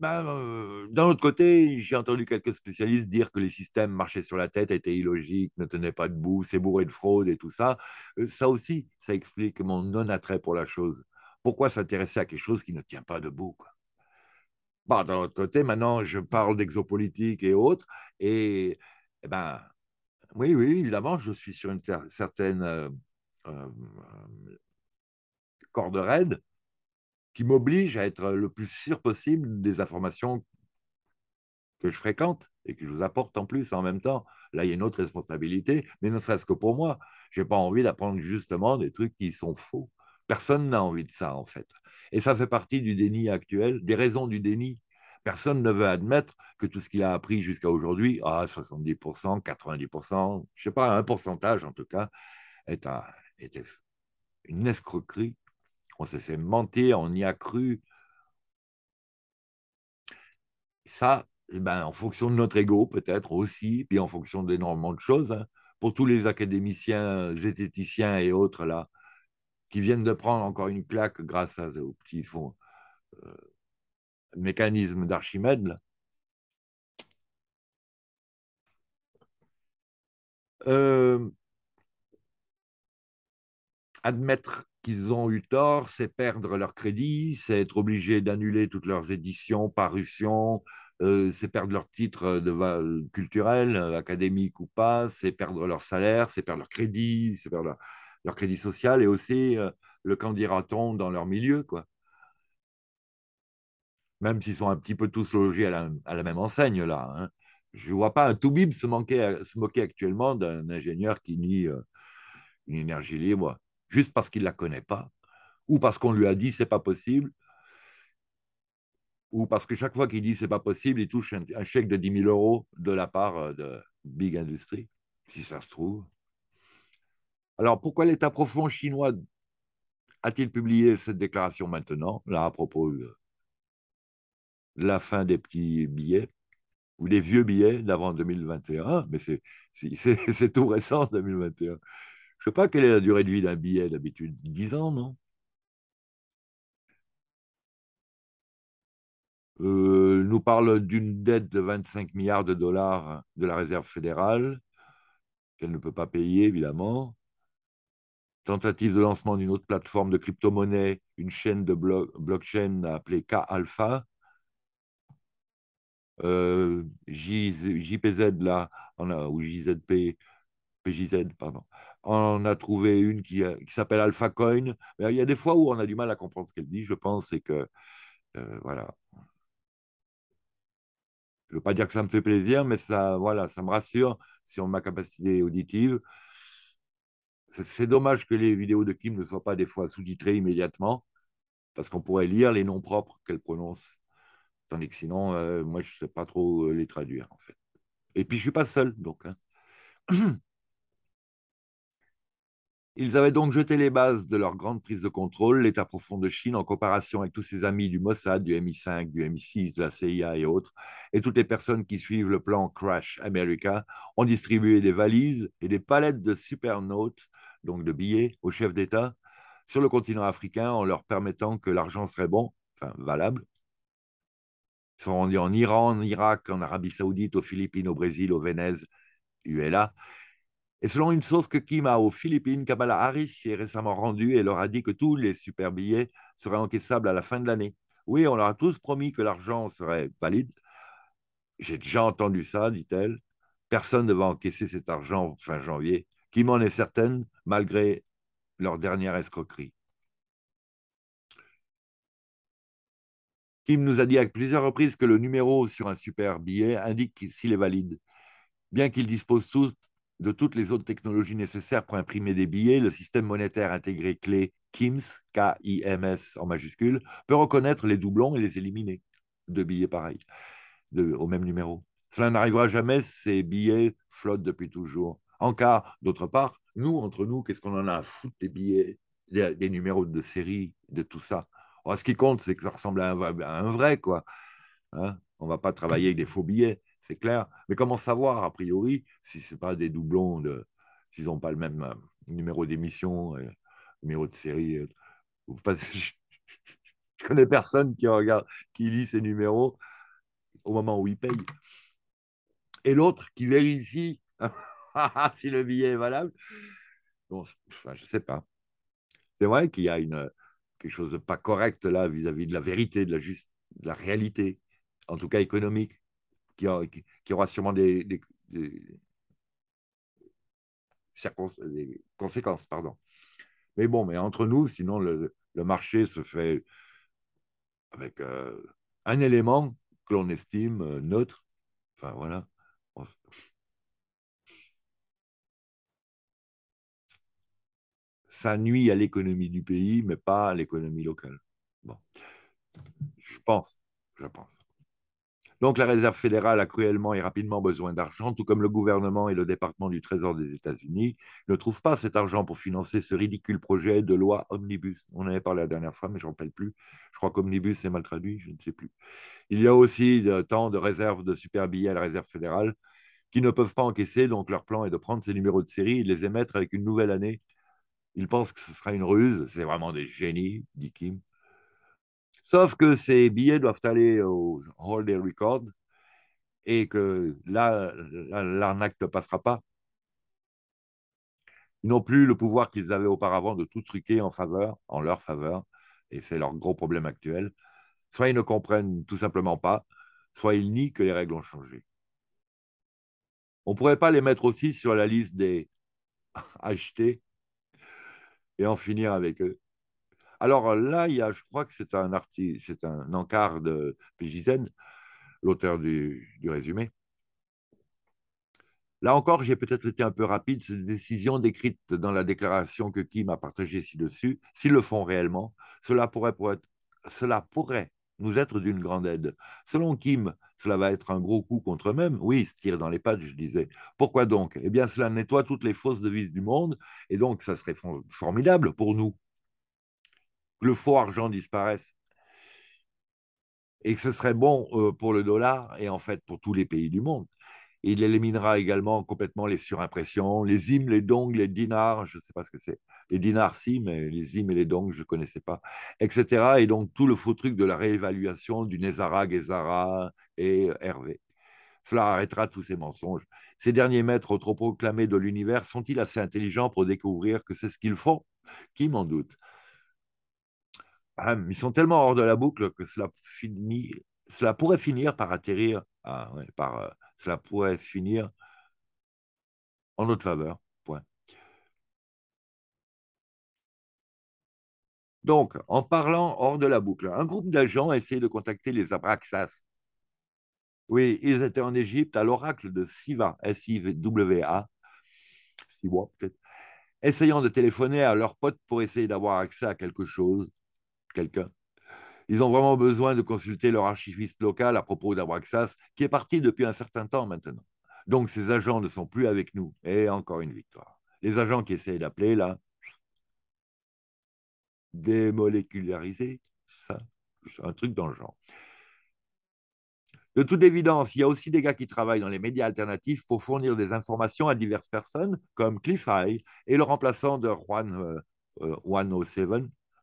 Ben, euh, d'un autre côté, j'ai entendu quelques spécialistes dire que les systèmes marchaient sur la tête, étaient illogiques, ne tenaient pas debout, c'est bourré de fraude et tout ça. ça aussi, ça explique mon non-attrait pour la chose. Pourquoi s'intéresser à quelque chose qui ne tient pas debout d'un autre côté, maintenant, je parle d'exopolitique et autres, et, eh ben, oui, oui, évidemment, je suis sur une certaine euh, euh, corde raide qui m'oblige à être le plus sûr possible des informations que je fréquente et que je vous apporte en plus en même temps. Là, il y a une autre responsabilité, mais ne serait-ce que pour moi. Je n'ai pas envie d'apprendre justement des trucs qui sont faux. Personne n'a envie de ça, en fait. Et ça fait partie du déni actuel, des raisons du déni. Personne ne veut admettre que tout ce qu'il a appris jusqu'à aujourd'hui, à 70%, 90%, je ne sais pas, un pourcentage en tout cas, est un, était une escroquerie. On s'est fait mentir, on y a cru. Ça, eh ben, en fonction de notre ego peut-être aussi, puis en fonction d'énormément de choses, hein. pour tous les académiciens, zététiciens et autres là, qui viennent de prendre encore une claque grâce à, au petit euh, mécanisme d'Archimède. Euh, admettre qu'ils ont eu tort, c'est perdre leur crédit, c'est être obligé d'annuler toutes leurs éditions, parutions, euh, c'est perdre leur titre de, culturel, académique ou pas, c'est perdre leur salaire, c'est perdre leur crédit, c'est perdre leur leur crédit social et aussi euh, le qu'en on dans leur milieu, quoi. Même s'ils sont un petit peu tous logés à la, même enseigne, là. Hein. Je ne vois pas un tout se, manquer, euh, se moquer actuellement d'un ingénieur qui nie euh, une énergie libre juste parce qu'il ne la connaît pas ou parce qu'on lui a dit c'est pas possible ou parce que chaque fois qu'il dit c'est pas possible, il touche un, chèque de 10 000 euros de la part de Big Industry, si ça se trouve. Alors pourquoi l'État profond chinois a-t-il publié cette déclaration maintenant, là à propos de la fin des petits billets ou des vieux billets d'avant 2021, mais c'est tout récent 2021. Je ne sais pas quelle est la durée de vie d'un billet d'habitude, 10 ans, non Il euh, nous parle d'une dette de 25 milliards de dollars de la Réserve fédérale, qu'elle ne peut pas payer, évidemment tentative de lancement d'une autre plateforme de crypto-monnaie, une chaîne de blockchain appelée K-Alpha. Euh, JPZ, là, on a, ou JZP, PJZ, pardon. On a trouvé une qui, euh, s'appelle Alpha Coin. il y a des fois où on a du mal à comprendre ce qu'elle dit, je pense, et que, euh, voilà. Je ne veux pas dire que ça me fait plaisir, mais ça, voilà, ça me rassure sur ma capacité auditive. C'est dommage que les vidéos de Kim ne soient pas des fois sous-titrées immédiatement, parce qu'on pourrait lire les noms propres qu'elle prononce. Tandis que sinon, euh, moi, je ne sais pas trop euh, les traduire, en fait. Et puis, je ne suis pas seul, donc. Hein. Ils avaient donc jeté les bases de leur grande prise de contrôle, l'état profond de Chine, en comparaison avec tous ses amis du Mossad, du MI5, du MI6, de la CIA et autres, et toutes les personnes qui suivent le plan Crash America ont distribué des valises et des palettes de supernautes donc de billets, aux chefs d'État sur le continent africain en leur permettant que l'argent serait bon, enfin valable. Ils sont rendus en Iran, en Irak, en Arabie saoudite, aux Philippines, au Brésil, au Vénèse, ULA. Et selon une source que Kim a aux Philippines, Kamala Harris s'y est récemment rendue et leur a dit que tous les super billets seraient encaissables à la fin de l'année. Oui, on leur a tous promis que l'argent serait valide. J'ai déjà entendu ça, dit-elle. Personne ne va encaisser cet argent fin janvier. Kim en est certaine, malgré leur dernière escroquerie. Kim nous a dit à plusieurs reprises que le numéro sur un super billet indique s'il est valide. Bien qu'ils disposent tous de toutes les autres technologies nécessaires pour imprimer des billets, le système monétaire intégré clé KIMS, k m s en majuscule, peut reconnaître les doublons et les éliminer. De billets pareils, au même numéro. Cela n'arrivera jamais, ces billets flottent depuis toujours. En cas, d'autre part, nous, entre nous, qu'est-ce qu'on en a à foutre des billets, des, numéros de série, de tout ça Ce qui compte, c'est que ça ressemble à un, vrai, quoi. Hein. on ne va pas travailler avec des faux billets, c'est clair. Mais comment savoir, a priori, si ce n'est pas des doublons, de, s'ils n'ont pas le même euh, numéro d'émission, euh, numéro de série Je euh, je connais personne qui regarde, qui lit ces numéros au moment où ils paye. Et l'autre qui vérifie si le billet est valable. Bon, je ne sais pas. C'est vrai qu'il y a une, quelque chose de pas correct là vis-à-vis de la vérité, de la, juste, la réalité, en tout cas économique, qui, aura sûrement des, conséquences. Pardon. Mais bon, mais entre nous, sinon le, marché se fait avec euh, un élément que l'on estime euh, neutre. Enfin voilà. ça nuit à l'économie du pays, mais pas à l'économie locale. Bon. Je pense, je pense. Donc la Réserve fédérale a cruellement et rapidement besoin d'argent, tout comme le gouvernement et le département du Trésor des États-Unis ne trouvent pas cet argent pour financer ce ridicule projet de loi Omnibus. On en avait parlé la dernière fois, mais je ne rappelle plus. Je crois qu'Omnibus est mal traduit, je ne sais plus. Il y a aussi euh, tant de réserves de super billets à la Réserve fédérale qui ne peuvent pas encaisser, donc leur plan est de prendre ces numéros de série et de les émettre avec une nouvelle année ils pensent que ce sera une ruse. C'est vraiment des génies, dit Kim. Sauf que ces billets doivent aller au Hall des Records et que là, l'arnaque ne passera pas. Ils n'ont plus le pouvoir qu'ils avaient auparavant de tout truquer en faveur, en leur faveur, et c'est leur gros problème actuel. Soit ils ne comprennent tout simplement pas, soit ils nient que les règles ont changé. On ne pourrait pas les mettre aussi sur la liste des achetés et en finir avec eux. Alors euh, là, il y a, je crois que c'est un article, c'est un encart de Pégizen, l'auteur du, du, résumé. Là encore, j'ai peut-être été un peu rapide. Ces décisions décrites dans la déclaration que Kim a partagée ci-dessus, s'ils le font réellement, cela pourrait, être, cela pourrait nous être d'une grande aide. Selon Kim, cela va être un gros coup contre eux-mêmes. Oui, ils se tirent dans les pattes, je disais. Pourquoi donc Eh bien, cela nettoie toutes les fausses devises du monde, et donc ça serait formidable pour nous que le faux argent disparaisse et que ce serait bon euh, pour le dollar et en fait pour tous les pays du monde. Il éliminera également complètement les surimpressions, les hymnes, les dongs, les dinars, je ne sais pas ce que c'est les dinars si, mais les IM et les dons, je ne connaissais pas, etc. Et donc tout le faux truc de la réévaluation du Nezara, Gezara et euh, Hervé. Cela arrêtera tous ces mensonges. Ces derniers maîtres trop proclamés de l'univers sont-ils assez intelligents pour découvrir que c'est ce qu'ils font Qui m'en doute hum, Ils sont tellement hors de la boucle que cela, cela pourrait finir par atterrir, ah par, euh, cela pourrait finir en notre faveur. Donc, en parlant hors de la boucle, un groupe d'agents a essayé de contacter les Abraxas. Oui, ils étaient en Égypte à l'oracle de Siva, S-I-V-A, Siwa peut-être, essayant de téléphoner à leurs potes pour essayer d'avoir accès à quelque chose, quelqu'un. Ils ont vraiment besoin de consulter leur archiviste local à propos d'Abraxas, qui est parti depuis un certain temps maintenant. Donc, ces agents ne sont plus avec nous. Et encore une victoire. Les agents qui essayent d'appeler, là, démoléculariser ça, un truc dans le genre. De toute évidence, il y a aussi des gars qui travaillent dans les médias alternatifs pour fournir des informations à diverses personnes, comme Cliff High et le remplaçant de Juan euh, 107,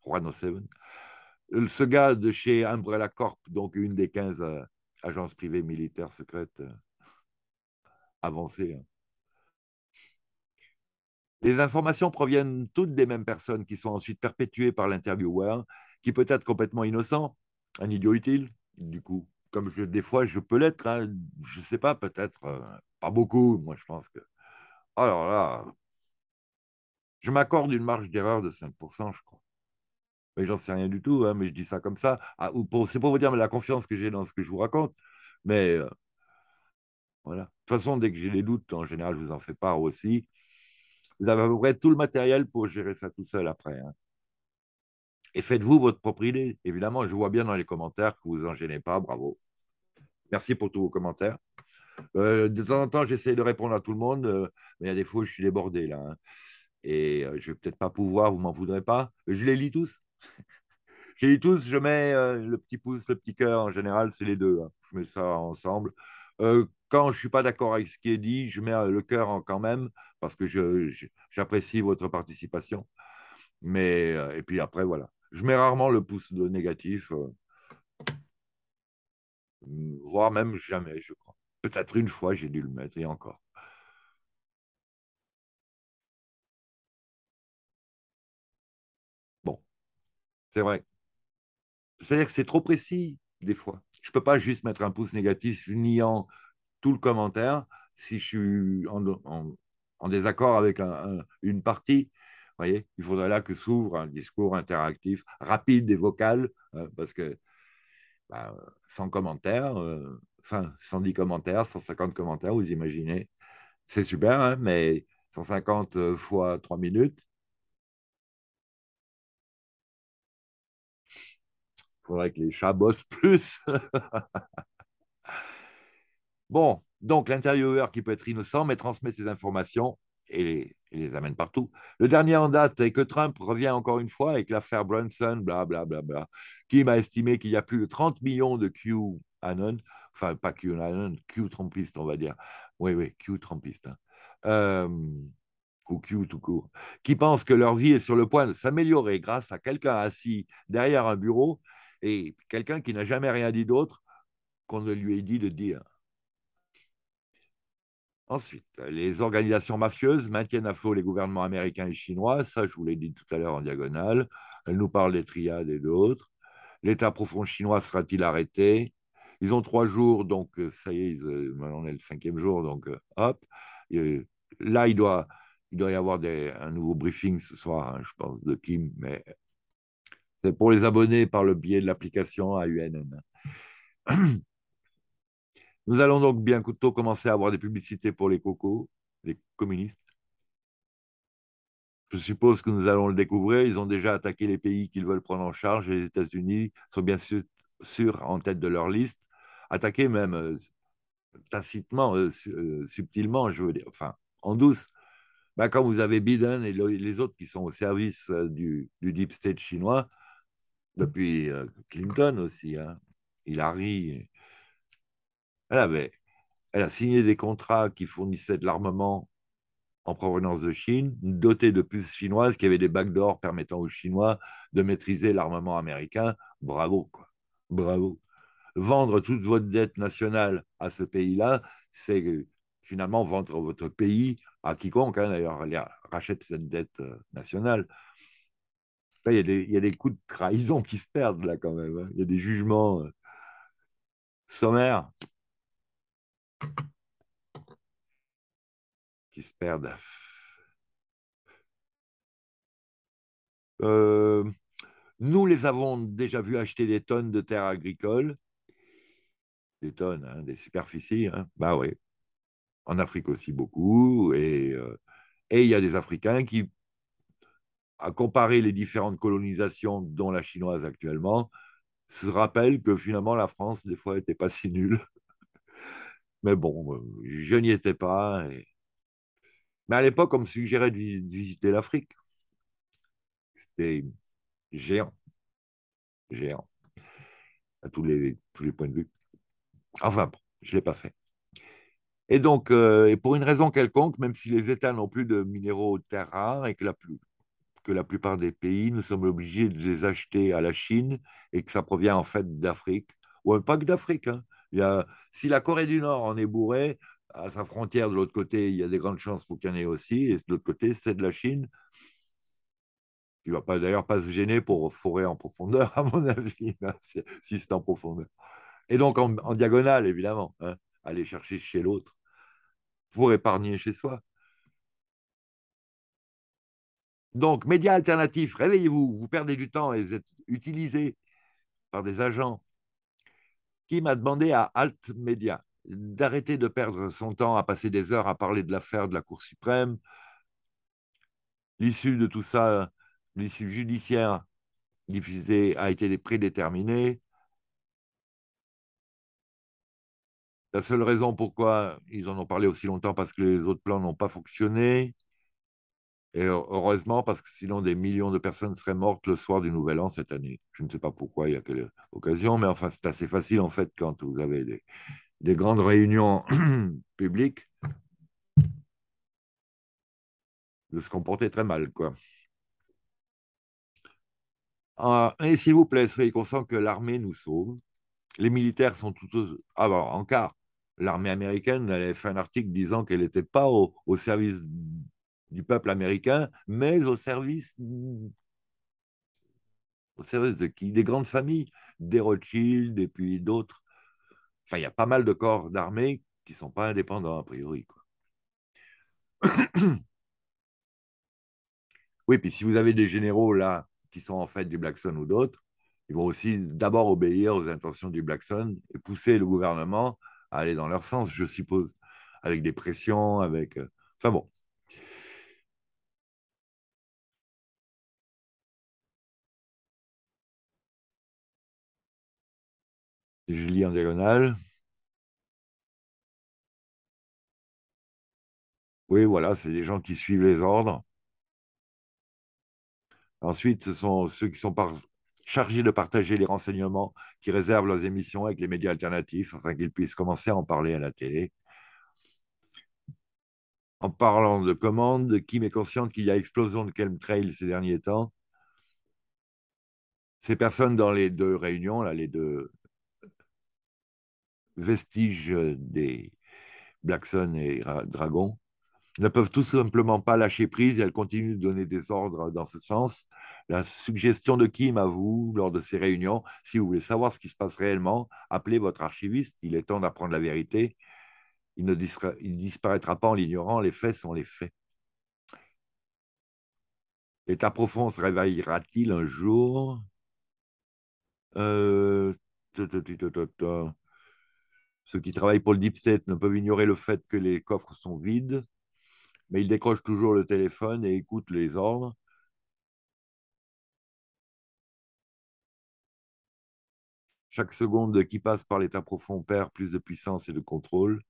euh, euh, ce gars de chez Umbrella Corp, donc une des 15 euh, agences privées militaires secrètes avancées. Hein. Les informations proviennent toutes des mêmes personnes qui sont ensuite perpétuées par l'intervieweur, qui peut être complètement innocent, un idiot utile, du coup, comme des fois je peux l'être, hein, je ne sais pas, peut-être, euh, pas beaucoup, moi je pense que. Alors oh là, je m'accorde une marge d'erreur de 5%, je crois. Mais j'en sais rien du tout, hein, mais je dis ça comme ça. Ah, c'est pour vous dire la confiance que j'ai dans ce que je vous raconte. Mais euh, voilà. De toute façon, dès que j'ai des doutes, en général, je vous en fais part aussi. Vous avez à peu près tout le matériel pour gérer ça tout seul après. Hein. Et faites-vous votre propre idée. Évidemment, je vois bien dans les commentaires que vous en gênez pas. Bravo. Merci pour tous vos commentaires. Euh, de temps en temps, j'essaie de répondre à tout le monde, euh, il mais à des fois, je suis débordé là. Hein. Et euh, je vais peut-être pas pouvoir, vous m'en voudrez pas. Je les lis tous. je les lis tous, je mets le petit pouce, le petit cœur, en général, c'est les deux. Hein. Je mets ça ensemble. Euh, quand je ne suis pas d'accord avec ce qui est dit, je mets euh, le cœur quand même parce que j'apprécie votre participation. Mais euh, et puis après voilà, je mets rarement le pouce de négatif, mm, voire même jamais, je crois. Peut-être une fois j'ai dû le mettre et encore. Bon, c'est vrai. C'est-à-dire que c'est trop précis des fois je ne peux pas juste mettre un pouce négatif niant tout le commentaire si je suis en, désaccord avec une partie. voyez, il faudrait là que s'ouvre un discours interactif, rapide et vocal, euh, parce que bah, sans commentaire, euh, enfin 110 commentaires, 150 commentaires, vous imaginez, c'est super, hein, mais 150 euh, fois 3 minutes, Il faudrait que les chats bossent plus. bon, donc l'intervieweur qui peut être innocent, mais transmet ses informations et les, amène partout. Le dernier en date est que Trump revient encore une fois avec l'affaire Brunson, blablabla, bla, bla, qui m'a estimé qu'il y a plus de 30 millions de QAnon, enfin pas QAnon, Q-Trumpiste, on va dire. Oui, oui, Q-Trumpiste. Hein. Euh, ou Q tout court, qui pensent que leur vie est sur le point de s'améliorer grâce à quelqu'un assis derrière un bureau et quelqu'un qui n'a jamais rien dit d'autre qu'on ne lui ait dit de dire. Ensuite, les organisations mafieuses maintiennent à flot les gouvernements américains et chinois. Ça, je vous l'ai dit tout à l'heure en diagonale. Elles nous parlent des triades et d'autres. L'État profond chinois sera-t-il arrêté Ils ont trois jours, donc euh, ça y est, euh, on est le cinquième jour, donc euh, hop. là, il doit, il doit y avoir des, un nouveau briefing ce soir, hein, je pense, de Kim, mais pour les abonnés par le biais de l'application AUNN. Nous allons donc bien tôt commencer à avoir des publicités pour les cocos, les communistes. Je suppose que nous allons le découvrir. Ils ont déjà attaqué les pays qu'ils veulent prendre en charge les États-Unis sont bien sûr, en tête de leur liste. Attaqués même euh, tacitement, euh, euh, subtilement, je veux dire, enfin, en douce. Bah, quand vous avez Biden et les autres qui sont au service du deep state chinois, depuis euh, Clinton aussi. il hein. Hillary, elle, elle a signé des contrats qui fournissaient de l'armement en provenance de Chine, dotés de puces chinoises qui avaient des bacs d'or permettant aux Chinois de maîtriser l'armement américain. Bravo, quoi. Bravo. Vendre toute votre dette nationale à ce pays-là, c'est finalement vendre votre pays à quiconque, hein. D'ailleurs, d'ailleurs, rachète cette dette euh, nationale il, y a des, coups de trahison qui se perdent, là, quand même. Hein. Il y a des jugements euh, sommaires qui se perdent. Euh, nous les avons déjà vus acheter des tonnes de terres agricoles, des tonnes, hein, des superficies, hein. bah oui. En Afrique aussi beaucoup, et, euh, et il y a des Africains qui à comparer les différentes colonisations, dont la chinoise actuellement, se rappelle que finalement la France, des fois, n'était pas si nulle. Mais bon, euh, je n'y étais pas. Mais à l'époque, on me suggérait de, visiter l'Afrique. C'était géant. Géant. À tous les, points de vue. Enfin, je ne l'ai pas fait. Et donc, euh, et pour une raison quelconque, même si les États n'ont plus de minéraux terres rares et que la, plus, que la plupart des pays, nous sommes obligés de les acheter à la Chine et que ça provient en fait d'Afrique, ou pas que d'Afrique. Hein. si la Corée du Nord en est bourrée, à sa frontière de l'autre côté, il y a des grandes chances pour qu'il y en ait aussi, et de l'autre côté, c'est de la Chine ne va d'ailleurs pas se gêner pour forer en profondeur, à mon avis, hein, si c'est en profondeur. Et donc en, diagonale, évidemment, hein, aller chercher chez l'autre pour épargner chez soi. Donc, médias alternatifs, réveillez-vous, vous perdez du temps et vous êtes utilisé par des agents. Qui m'a demandé à Alt Media d'arrêter de perdre son temps à passer des heures à parler de l'affaire de la Cour suprême, l'issue de tout ça, l'issue judiciaire diffusée a été prédéterminée. La seule raison pourquoi ils en ont parlé aussi longtemps, parce que les autres plans n'ont pas fonctionné. Et heureusement, parce que sinon des millions de personnes seraient mortes le soir du Nouvel An cette année. Je ne sais pas pourquoi, il y a que occasion, mais enfin, c'est assez facile en fait quand vous avez des, grandes réunions publiques de se comporter très mal. quoi. Ah, et s'il vous plaît, soyez sent que l'armée nous sauve. Les militaires sont tout aussi... Ah, bah, en l'armée américaine avait fait un article disant qu'elle n'était pas au service du peuple américain, mais au service, au service de qui Des grandes familles, des Rothschild et puis d'autres. Enfin, il y a pas mal de corps d'armée qui ne sont pas indépendants, a priori. oui, puis si vous avez des généraux là qui sont en fait du Blackson ou d'autres, ils vont aussi d'abord obéir aux intentions du Blackson et pousser le gouvernement à aller dans leur sens, je suppose, avec des pressions, avec... Euh, enfin bon. je lis en diagonale. Oui, voilà, c'est des gens qui suivent les ordres. Ensuite, ce sont ceux qui sont chargés de partager les renseignements, qui réservent leurs émissions avec les médias alternatifs, afin qu'ils puissent commencer à en parler à la télé. En parlant de commandes, qui m'est consciente qu'il y a explosion de chemtrails ces derniers temps. Ces personnes dans les deux réunions, là, les deux vestiges euh, des Blackson et Dragon ne peuvent tout simplement pas lâcher prise et elles continuent de donner des ordres dans ce sens. La suggestion de Kim à vous lors de ces réunions, si vous voulez savoir ce qui se passe réellement, appelez votre archiviste, il est temps d'apprendre la vérité. Il ne disparaîtra pas en l'ignorant, les faits sont les faits. L'état profond se réveillera-t-il un jour euh... Ceux qui travaillent pour le Deep State ne peuvent ignorer le fait que les coffres sont vides, mais ils décrochent toujours le téléphone et écoutent les ordres. Chaque seconde qui passe par l'état profond perd plus de puissance et de contrôle,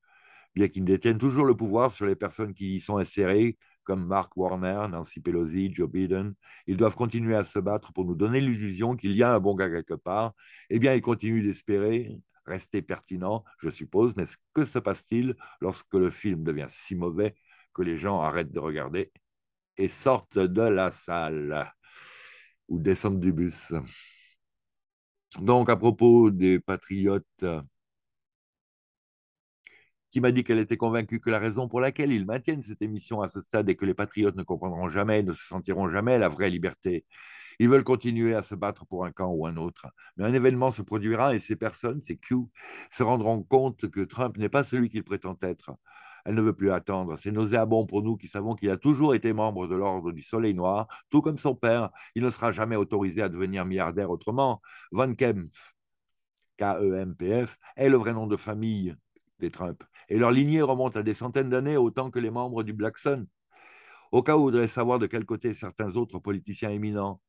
bien qu'ils détiennent toujours le pouvoir sur les personnes qui y sont insérées, comme Mark Warner, Nancy Pelosi, Joe Biden, ils doivent continuer à se battre pour nous donner l'illusion qu'il y a un bon gars quelque part. Eh bien, ils continuent d'espérer rester pertinent, je suppose, mais que se passe-t-il lorsque le film devient si mauvais que les gens arrêtent de regarder et sortent de la salle ou descendent du bus Donc, à propos des patriotes, qui m'a dit qu'elle était convaincue que la raison pour laquelle ils maintiennent cette émission à ce stade est que les patriotes ne comprendront jamais, ne se sentiront jamais la vraie liberté ils veulent continuer à se battre pour un camp ou un autre. Mais un événement se produira et ces personnes, ces Q, se rendront compte que Trump n'est pas celui qu'il prétend être. Elle ne veut plus attendre. C'est nauséabond pour nous qui savons qu'il a toujours été membre de l'ordre du Soleil Noir, tout comme son père. Il ne sera jamais autorisé à devenir milliardaire autrement. Von Kempf, K-E-M-P-F, est le vrai nom de famille des Trump. Et leur lignée remonte à des centaines d'années, autant que les membres du Black Sun. Au cas où vous voudrez savoir de quel côté certains autres politiciens éminents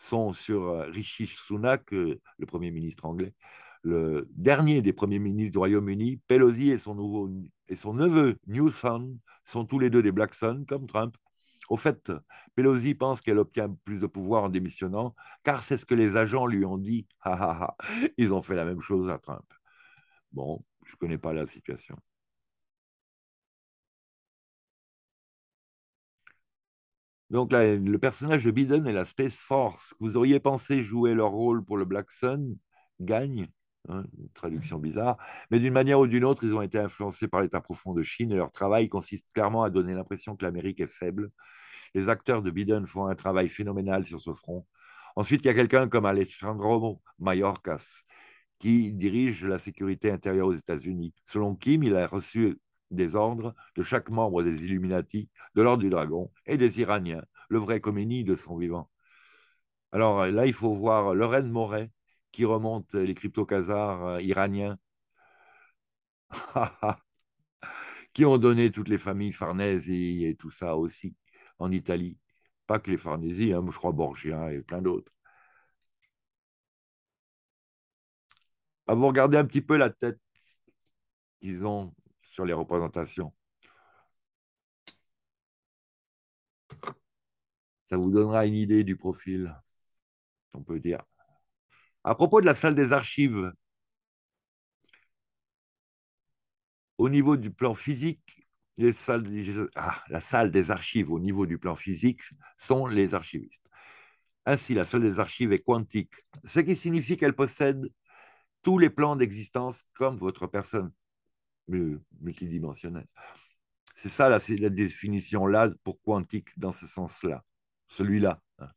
sont sur euh, Rishi Sunak, euh, le Premier ministre anglais, le dernier des premiers ministres du Royaume-Uni, Pelosi et son, nouveau, et son neveu Newson sont tous les deux des Blackson, comme Trump. Au fait, Pelosi pense qu'elle obtient plus de pouvoir en démissionnant, car c'est ce que les agents lui ont dit. Ils ont fait la même chose à Trump. Bon, je ne connais pas la situation. Donc le personnage de Biden et la Space Force, vous auriez pensé jouer leur rôle pour le Black Sun, Gagne, hein, traduction mm. bizarre, mais d'une manière ou d'une autre, ils ont été influencés par l'état profond de Chine et leur travail consiste clairement à donner l'impression que l'Amérique est faible. Les acteurs de Biden font un travail phénoménal sur ce front. Ensuite, il y a quelqu'un comme Alejandro Mayorkas qui dirige la sécurité intérieure aux États-Unis. Selon Kim, il a reçu des ordres de chaque membre des Illuminati, de l'ordre du dragon et des Iraniens, le vrai Khomeini de son vivant. Alors euh, là, il faut voir Lorraine Moret qui remonte les crypto casars euh, iraniens qui ont donné toutes les familles Farnesi et tout ça aussi en Italie. Pas que les Farnesi, hein, je crois Borgia et plein d'autres. avant ah, vous regarder un petit peu la tête qu'ils ont sur les représentations. Ça vous donnera une idée du profil, on peut dire. À propos de la salle des archives, au niveau du plan physique, ah, la salle des archives au niveau du plan physique sont les archivistes. Ainsi, la salle des archives est quantique, ce qui signifie qu'elle possède tous les plans d'existence comme votre personne multidimensionnel. C'est ça, là, c'est la définition là pour quantique dans ce sens-là, celui-là. Hein.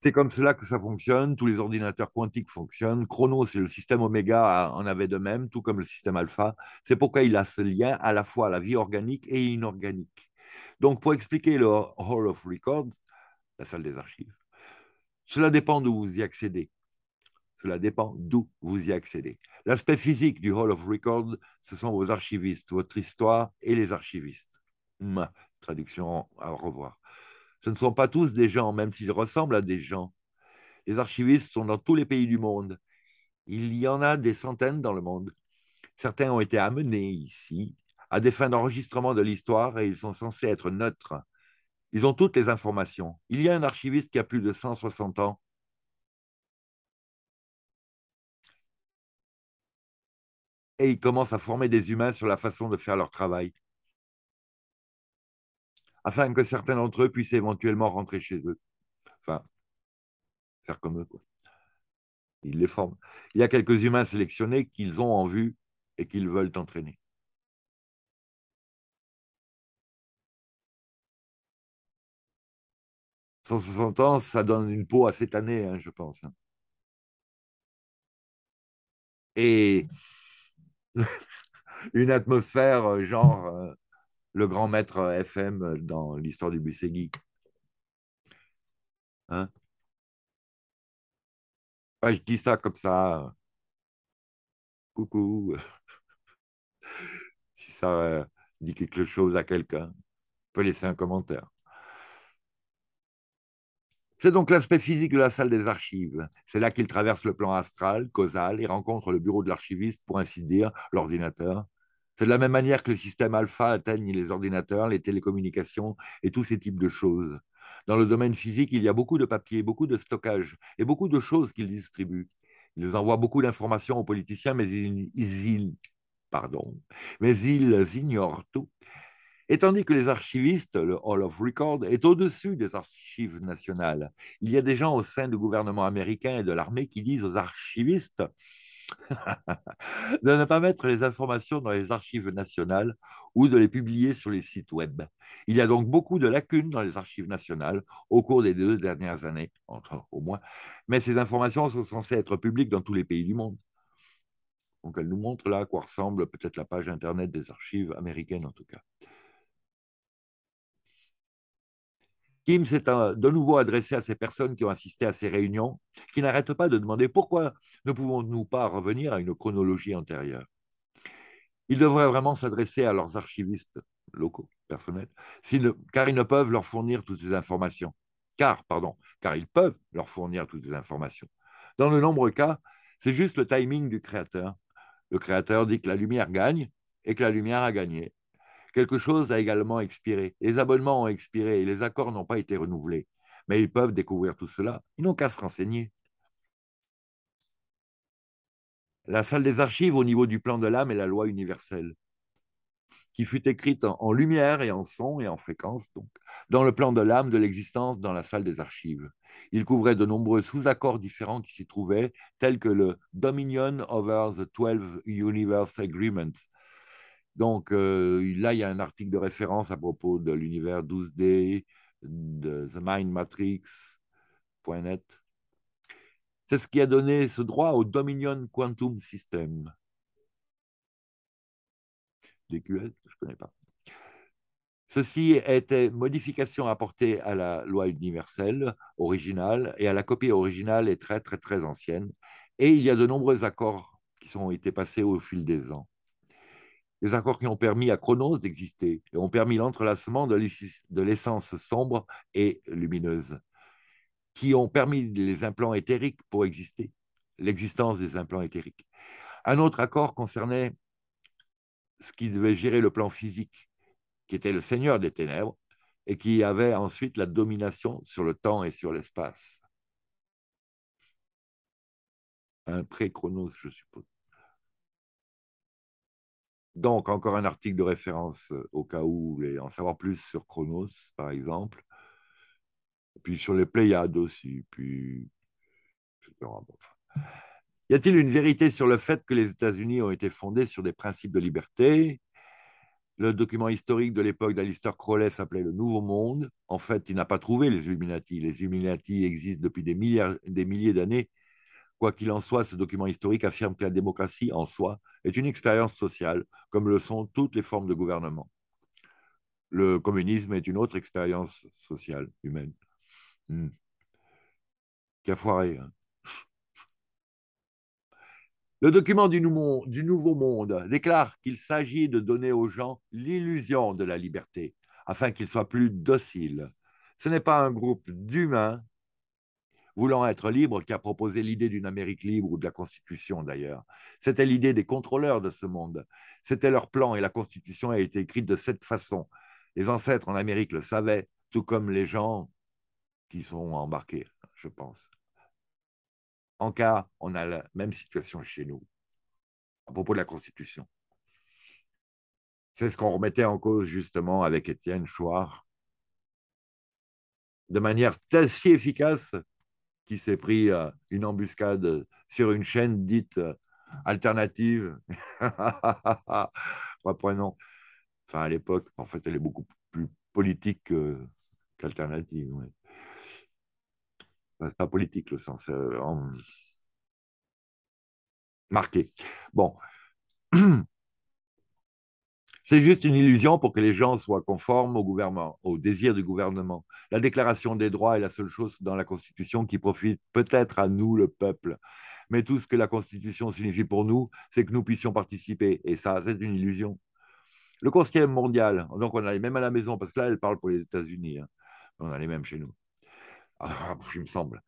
C'est comme cela que ça fonctionne. Tous les ordinateurs quantiques fonctionnent. Chronos c'est le système oméga en ah, avait de même, tout comme le système alpha. C'est pourquoi il a ce lien à la fois à la vie organique et inorganique. Donc, pour expliquer le Hall of Records, la salle des archives, cela dépend d'où où vous y accédez. Cela dépend d'où vous y accédez. L'aspect physique du Hall of Records, ce sont vos archivistes, votre histoire et les archivistes. Hum, traduction à revoir. Ce ne sont pas tous des gens, même s'ils ressemblent à des gens. Les archivistes sont dans tous les pays du monde. Il y en a des centaines dans le monde. Certains ont été amenés ici à des fins d'enregistrement de l'histoire et ils sont censés être neutres. Ils ont toutes les informations. Il y a un archiviste qui a plus de 160 ans et ils commencent à former des humains sur la façon de faire leur travail, afin que certains d'entre eux puissent éventuellement rentrer chez eux. Enfin, faire comme eux. Ils les forment. Il y a quelques humains sélectionnés qu'ils ont en vue et qu'ils veulent entraîner. « 160 ans, ça donne une peau à cette année, hein, je pense. Hein. Et une atmosphère euh, genre euh, le grand maître euh, FM dans l'histoire du Busségui. Hein? je dis ça comme ça. Coucou. si ça dit quelque chose à quelqu'un, peut laisser un commentaire. C'est donc l'aspect physique de la salle des archives. C'est là qu'il traverse le plan astral, causal, et rencontre le bureau de l'archiviste, pour ainsi dire, l'ordinateur. C'est de la même manière que le système alpha atteigne les ordinateurs, les télécommunications et tous ces types de choses. Dans le domaine physique, il y a beaucoup de papier, beaucoup de stockage et beaucoup de choses qu'ils distribuent. Ils envoie beaucoup d'informations aux politiciens, mais pardon, mais ils ignorent tout. Et tandis que les archivistes, le Hall of Record, est au-dessus des archives nationales. Il y a des gens au sein du gouvernement américain et de l'armée qui disent aux archivistes de ne pas mettre les informations dans les archives nationales ou de les publier sur les sites web. Il y a donc beaucoup de lacunes dans les archives nationales au cours des deux dernières années, au moins, mais ces informations sont censées être publiques dans tous les pays du monde. Donc elle nous montre là à quoi ressemble peut-être la page Internet des archives américaines en tout cas. Kim s'est euh, de nouveau adressé à ces personnes qui ont assisté à ces réunions, qui n'arrêtent pas de demander pourquoi ne pouvons-nous pas revenir à une chronologie antérieure. Ils devraient vraiment s'adresser à leurs archivistes locaux, personnels, car ils ne peuvent leur fournir toutes ces informations. Car, pardon, car ils peuvent leur fournir toutes ces informations. Dans de nombreux cas, c'est juste le timing du créateur. Le créateur dit que la lumière gagne et que la lumière a gagné. Quelque chose a également expiré. Les abonnements ont expiré et les accords n'ont pas été renouvelés. Mais ils peuvent découvrir tout cela. Ils n'ont qu'à se renseigner. La salle des archives au niveau du plan de l'âme est la loi universelle, qui fut écrite en, lumière et en son et en fréquence, donc, dans le plan de l'âme de l'existence dans la salle des archives. Il couvrait de nombreux sous-accords différents qui s'y trouvaient, tels que le Dominion over the Twelve Universe Agreement, donc euh, là, il y a un article de référence à propos de l'univers 12D, de The C'est ce qui a donné ce droit au Dominion Quantum System. DQS, je ne connais pas. Ceci était modification apportée à la loi universelle originale et à la copie originale est très très très ancienne. Et il y a de nombreux accords qui ont été passés au fil des ans. Des accords qui ont permis à Chronos d'exister et ont permis l'entrelacement de l'essence sombre et lumineuse, qui ont permis les implants éthériques pour exister, l'existence des implants éthériques. Un autre accord concernait ce qui devait gérer le plan physique, qui était le seigneur des ténèbres, et qui avait ensuite la domination sur le temps et sur l'espace. Un pré-chronos, je suppose. Donc, encore un article de référence au cas où vous en savoir plus sur Chronos, par exemple. Puis sur les Pléiades aussi. Puis... Y a-t-il une vérité sur le fait que les États-Unis ont été fondés sur des principes de liberté Le document historique de l'époque d'Alistair Crowley s'appelait Le Nouveau Monde. En fait, il n'a pas trouvé les Illuminati. Les Illuminati existent depuis des, des milliers d'années Quoi qu'il en soit, ce document historique affirme que la démocratie en soi est une expérience sociale, comme le sont toutes les formes de gouvernement. Le communisme est une autre expérience sociale, humaine. Hmm. foiré. Hein. le document du Nouveau Monde déclare qu'il s'agit de donner aux gens l'illusion de la liberté, afin qu'ils soient plus dociles. Ce n'est pas un groupe d'humains voulant être libre qui a proposé l'idée d'une Amérique libre ou de la Constitution d'ailleurs. C'était l'idée des contrôleurs de ce monde. C'était leur plan et la Constitution a été écrite de cette façon. Les ancêtres en Amérique le savaient, tout comme les gens qui sont embarqués, je pense. En cas, on a la même situation chez nous à propos de la Constitution. C'est ce qu'on remettait en cause justement avec Étienne Chouard de manière si efficace qui s'est pris euh, une embuscade sur une chaîne dite euh, alternative. Reprenons. Enfin, à l'époque, en fait, elle est beaucoup plus politique euh, qu'alternative. pas politique le sens. Marqué. Bon. C'est juste une illusion pour que les gens soient conformes au gouvernement, au désir du gouvernement. La déclaration des droits est la seule chose dans la Constitution qui profite peut-être à nous, le peuple. Mais tout ce que la Constitution signifie pour nous, c'est que nous puissions participer. Et ça, c'est une illusion. Le Conseil mondial, donc on a les mêmes à la maison, parce que là, elle parle pour les États-Unis. Hein. On a les mêmes chez nous. Ah, il me semble.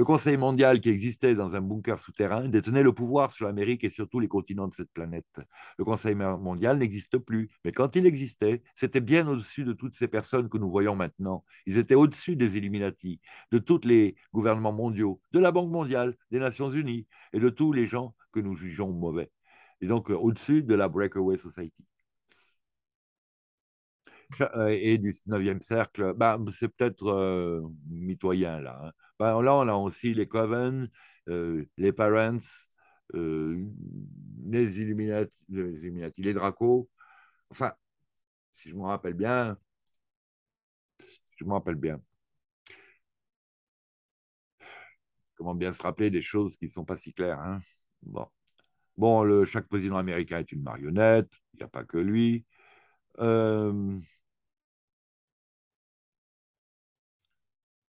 Le Conseil mondial, qui existait dans un bunker souterrain, détenait le pouvoir sur l'Amérique et sur tous les continents de cette planète. Le Conseil mondial n'existe plus, mais quand il existait, c'était bien au-dessus de toutes ces personnes que nous voyons maintenant. Ils étaient au-dessus des Illuminati, de tous les gouvernements mondiaux, de la Banque mondiale, des Nations unies et de tous les gens que nous jugeons mauvais. Et donc euh, au-dessus de la Breakaway Society euh, et du 9e cercle, bah, c'est peut-être euh, mitoyen là. Hein. Ben, là, on a aussi les Coven, euh, les Parents, euh, les, Illuminati, les Draco Enfin, si je me rappelle bien, si je me rappelle bien. Comment bien se rappeler des choses qui ne sont pas si claires. Hein? bon, bon chaque président américain est une marionnette, il n'y a pas que lui. Euh,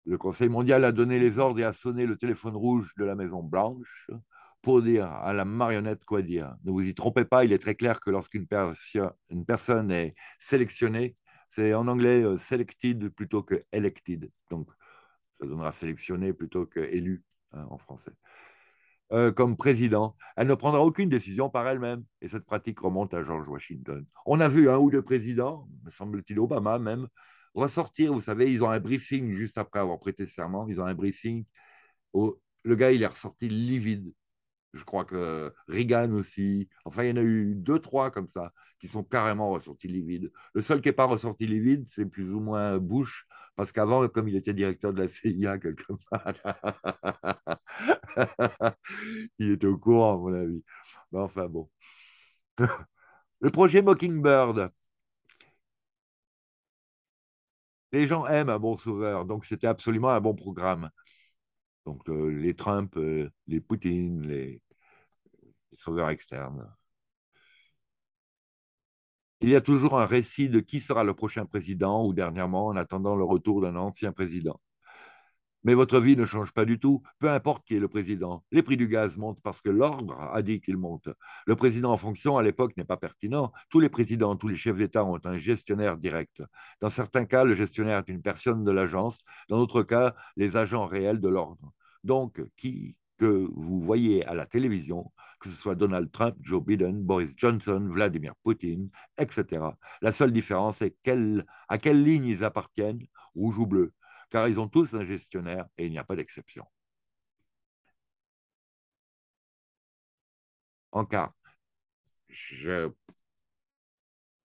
Le Conseil mondial a donné les ordres et a sonné le téléphone rouge de la Maison Blanche pour dire à la marionnette quoi dire. Ne vous y trompez pas, il est très clair que lorsqu'une personne est sélectionnée, c'est en anglais euh, selected plutôt que elected. Donc, ça donnera sélectionné plutôt que élu hein, en français. Euh, comme président, elle ne prendra aucune décision par elle-même. Et cette pratique remonte à George Washington. On a vu un ou deux présidents, me semble-t-il Obama même, ressortir. Vous savez, ils ont un briefing juste après avoir prêté serment. Ils ont un briefing. le gars, il est ressorti livide. Je crois que Reagan aussi. Enfin, il y en a eu deux, trois comme ça qui sont carrément ressortis livides. Le seul qui n'est pas ressorti livide, c'est plus ou moins Bush, parce qu'avant, comme il était directeur de la CIA quelque part, il était au courant, à mon avis. Mais enfin, bon. Le projet Mockingbird, les gens aiment un bon sauveur, donc c'était absolument un bon programme. Donc euh, les Trump, euh, les Poutine, les, sauveurs externes. Il y a toujours un récit de qui sera le prochain président ou dernièrement en attendant le retour d'un ancien président mais votre vie ne change pas du tout, peu importe qui est le président. Les prix du gaz montent parce que l'ordre a dit qu'ils montent. Le président en fonction, à l'époque, n'est pas pertinent. Tous les présidents, tous les chefs d'État ont un gestionnaire direct. Dans certains cas, le gestionnaire est une personne de l'agence, dans d'autres cas, les agents réels de l'ordre. Donc, qui que vous voyez à la télévision, que ce soit Donald Trump, Joe Biden, Boris Johnson, Vladimir Poutine, etc. La seule différence est à quelle ligne ils appartiennent, rouge ou bleu car ils ont tous un gestionnaire et il n'y a pas d'exception. En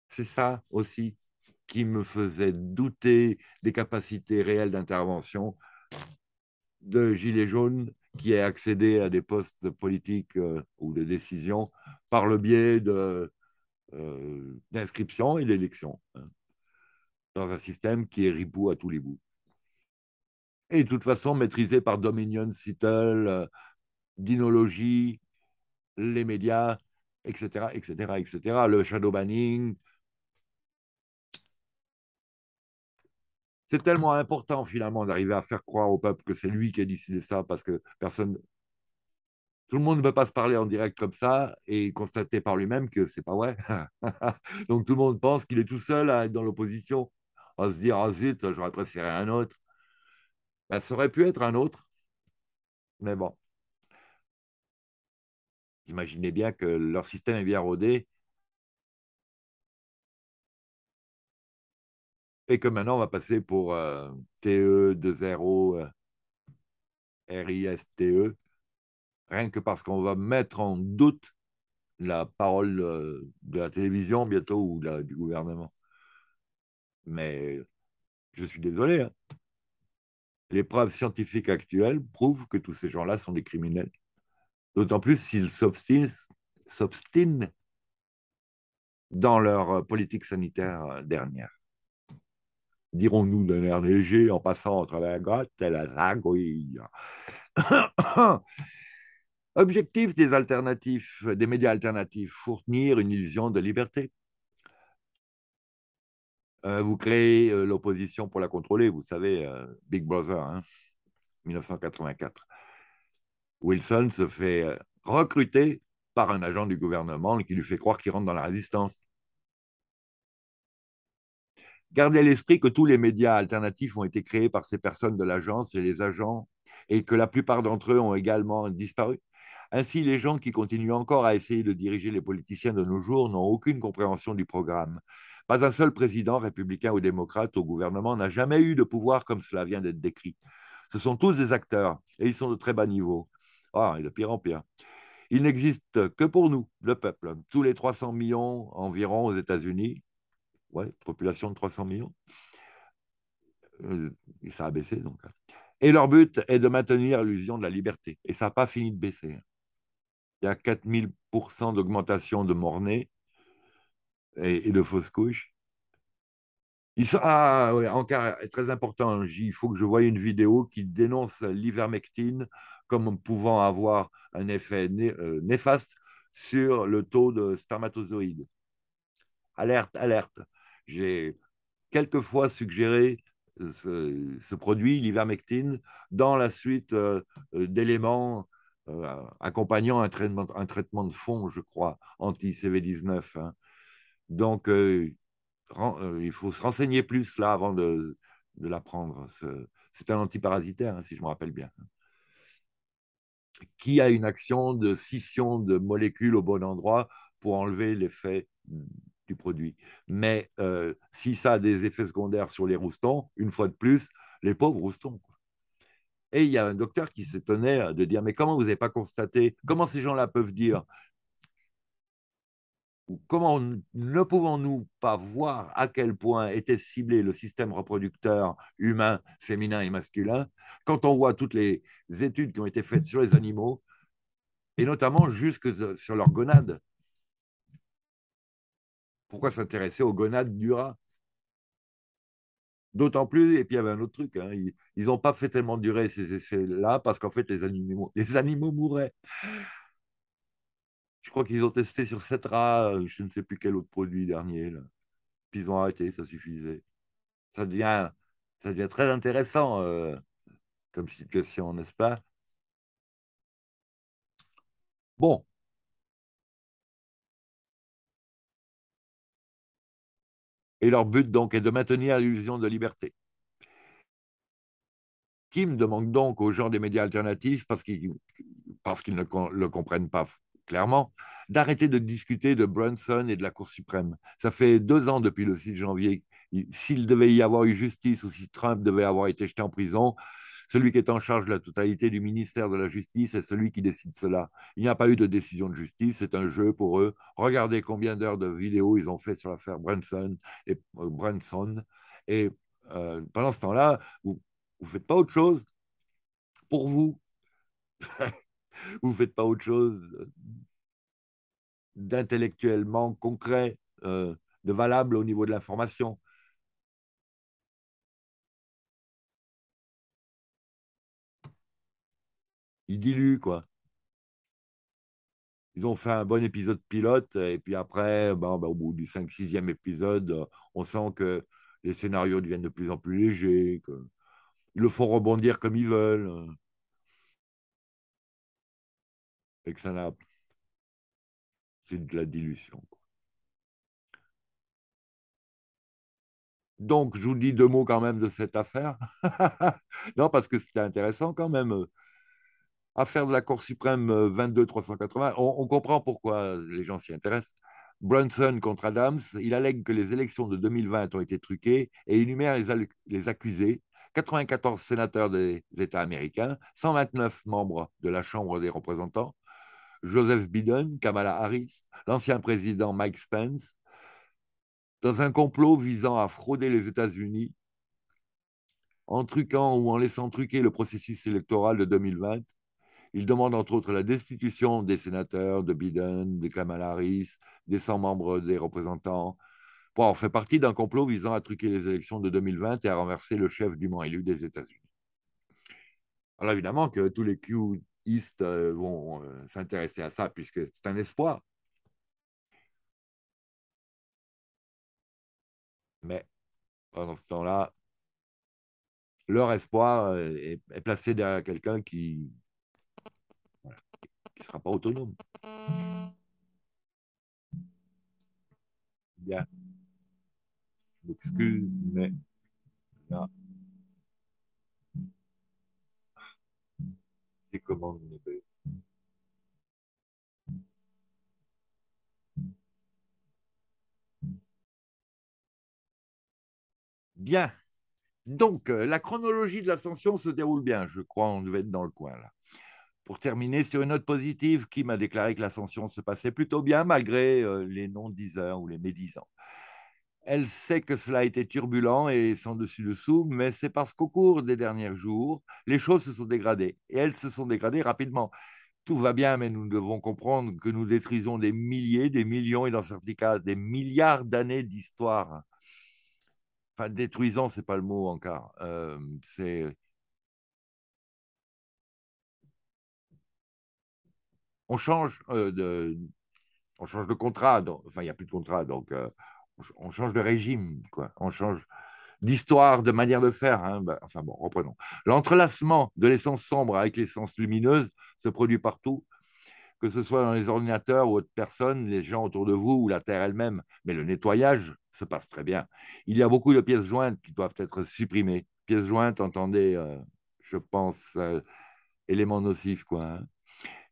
c'est ça aussi qui me faisait douter des capacités réelles d'intervention de Gilets jaunes qui est accédé à des postes politiques euh, ou de décision par le biais euh, d'inscriptions et d'élections hein, dans un système qui est ripou à tous les bouts et de toute façon maîtrisé par Dominion, Seattle, euh, Dinologie, les médias, etc., etc., etc., le shadow banning. C'est tellement important finalement d'arriver à faire croire au peuple que c'est lui qui a décidé ça parce que personne, tout le monde ne peut pas se parler en direct comme ça et constater par lui-même que c'est pas vrai. Donc tout le monde pense qu'il est tout seul à être dans l'opposition, à se dire ah zut, j'aurais préféré un autre. Ben, ça aurait pu être un autre. Mais bon. imaginez bien que leur système est bien rodé. Et que maintenant, on va passer pour TE 2.0 RISTE, rien que parce qu'on va mettre en doute la parole euh, de la télévision bientôt ou du gouvernement. Mais je suis désolé. Hein. Les preuves scientifiques actuelles prouvent que tous ces gens-là sont des criminels. D'autant plus s'ils s'obstinent dans leur euh, politique sanitaire euh, dernière. Dirons-nous d'un air léger en passant entre la grotte et la zagouille. Objectif des des médias alternatifs, fournir une illusion de liberté. Euh, vous créez euh, l'opposition pour la contrôler, vous savez, euh, Big Brother, 1984. Hein, Wilson se fait recruter par un agent du gouvernement qui lui fait croire qu'il rentre dans la résistance. Gardez à l'esprit que tous les médias alternatifs ont été créés par ces personnes de l'agence et les agents, et que la plupart d'entre eux ont également disparu. Ainsi, les gens qui continuent encore à essayer de diriger les politiciens de nos jours n'ont aucune compréhension du programme. Pas un seul président républicain ou démocrate au gouvernement n'a jamais eu de pouvoir comme cela vient d'être décrit. Ce sont tous des acteurs et ils sont de très bas niveau. Ah, et de pire en pire. Ils n'existent que pour nous, le peuple. Tous les 300 millions environ aux États-Unis, ouais, population de 300 millions, euh, Et ça a baissé donc. Hein. Et leur but est de maintenir l'illusion de la liberté. Et ça n'a pas fini de baisser. Hein. Il y a 4000% d'augmentation de mort-née et, de fausses couches. ah, oui, encore, très important, il faut que je voie une vidéo qui dénonce l'ivermectine comme pouvant avoir un effet euh, néfaste sur le taux de spermatozoïdes. Alerte, alerte. J'ai quelquefois suggéré euh, ce, produit, l'ivermectine, dans la suite euh, d'éléments accompagnant un traitement, un traitement, de fond, je crois, anti-CV19. Donc, euh, euh, il faut se renseigner plus là avant de, l'apprendre. C'est un antiparasitaire, hein, si je me rappelle bien. Qui a une action de scission de molécules au bon endroit pour enlever l'effet du produit. Mais euh, si ça a des effets secondaires sur les roustons, une fois de plus, les pauvres roustons. Et il y a un docteur qui s'étonnait de dire Mais comment vous n'avez pas constaté Comment ces gens-là peuvent dire comment ne pouvons-nous pas voir à quel point était ciblé le système reproducteur humain, féminin et masculin, quand on voit toutes les études qui ont été faites sur les animaux, et notamment jusque sur leurs gonades Pourquoi s'intéresser aux gonades du rat D'autant plus, et puis il y avait un autre truc, hein, ils n'ont pas fait tellement durer ces essais-là parce qu'en fait les animaux, les animaux mouraient. Je crois qu'ils ont testé sur 7 rats, euh, je ne sais plus quel autre produit dernier. Puis ils ont arrêté, ça suffisait. Ça devient, ça devient très intéressant euh, comme situation, n'est-ce pas Bon. Et leur but donc est de maintenir l'illusion de liberté. Kim demande donc aux gens des médias alternatifs parce qu'ils parce qu'ils ne le comprennent pas clairement, d'arrêter de discuter de Brunson et de la Cour suprême. Ça fait deux ans depuis le 6 janvier. S'il devait y avoir eu justice ou si Trump devait avoir été jeté en prison, celui qui est en charge de la totalité du ministère de la Justice est celui qui décide cela. Il n'y a pas eu de décision de justice, c'est un jeu pour eux. Regardez combien d'heures de vidéos ils ont fait sur l'affaire Brunson et euh, Et euh, pendant ce temps-là, vous ne faites pas autre chose pour vous. vous ne faites pas autre chose d'intellectuellement concret, euh, de valable au niveau de l'information. Ils diluent, quoi. Ils ont fait un bon épisode pilote, et puis après, ben, ben, au bout du 5-6e épisode, on sent que les scénarios deviennent de plus en plus légers, qu'ils le font rebondir comme ils veulent et que ça n'a. C'est de la dilution. Donc, je vous dis deux mots quand même de cette affaire. non, parce que c'était intéressant quand même. Affaire de la Cour suprême 22-380, euh, on, comprend pourquoi les gens s'y intéressent. Brunson contre Adams, il allègue que les élections de 2020 ont été truquées et énumère les, les accusés, 94 sénateurs des États américains, 129 membres de la Chambre des représentants, Joseph Biden, Kamala Harris, l'ancien président Mike Spence, dans un complot visant à frauder les États-Unis en truquant ou en laissant truquer le processus électoral de 2020. Il demande entre autres la destitution des sénateurs de Biden, de Kamala Harris, des 100 membres des représentants. Bon, on fait partie d'un complot visant à truquer les élections de 2020 et à renverser le chef du dûment élu des États-Unis. Alors évidemment que tous les Q, euh, vont euh, s'intéresser à ça, puisque c'est un espoir. Mais pendant ce temps-là, leur espoir euh, est, placé derrière quelqu'un qui ne sera pas autonome. Bien. Je mais commandes Bien. Donc, euh, la chronologie de l'ascension se déroule bien. Je crois on devait être dans le coin là. Pour terminer sur une note positive, qui m'a déclaré que l'ascension se passait plutôt bien malgré euh, les non-diseurs ou les médisants. Elle sait que cela a été turbulent et sans dessus-dessous, mais c'est parce qu'au cours des derniers jours, les choses se sont dégradées et elles se sont dégradées rapidement. Tout va bien, mais nous devons comprendre que nous détruisons des milliers, des millions et dans certains cas des milliards d'années d'histoire. Enfin, détruisant, c'est pas le mot encore. Euh, c'est on change euh, de on change de contrat. enfin, il n'y a plus de contrat, donc euh, on change de régime, on change d'histoire, de manière de faire. Hein, bah, enfin bon, reprenons. L'entrelacement de l'essence sombre avec l'essence lumineuse se produit partout, que ce soit dans les ordinateurs ou autres personnes, les gens autour de vous ou la Terre elle-même. Mais le nettoyage se passe très bien. Il y a beaucoup de pièces jointes qui doivent être supprimées. Pièces jointes, entendez, euh, je pense, euh, éléments nocifs, hein.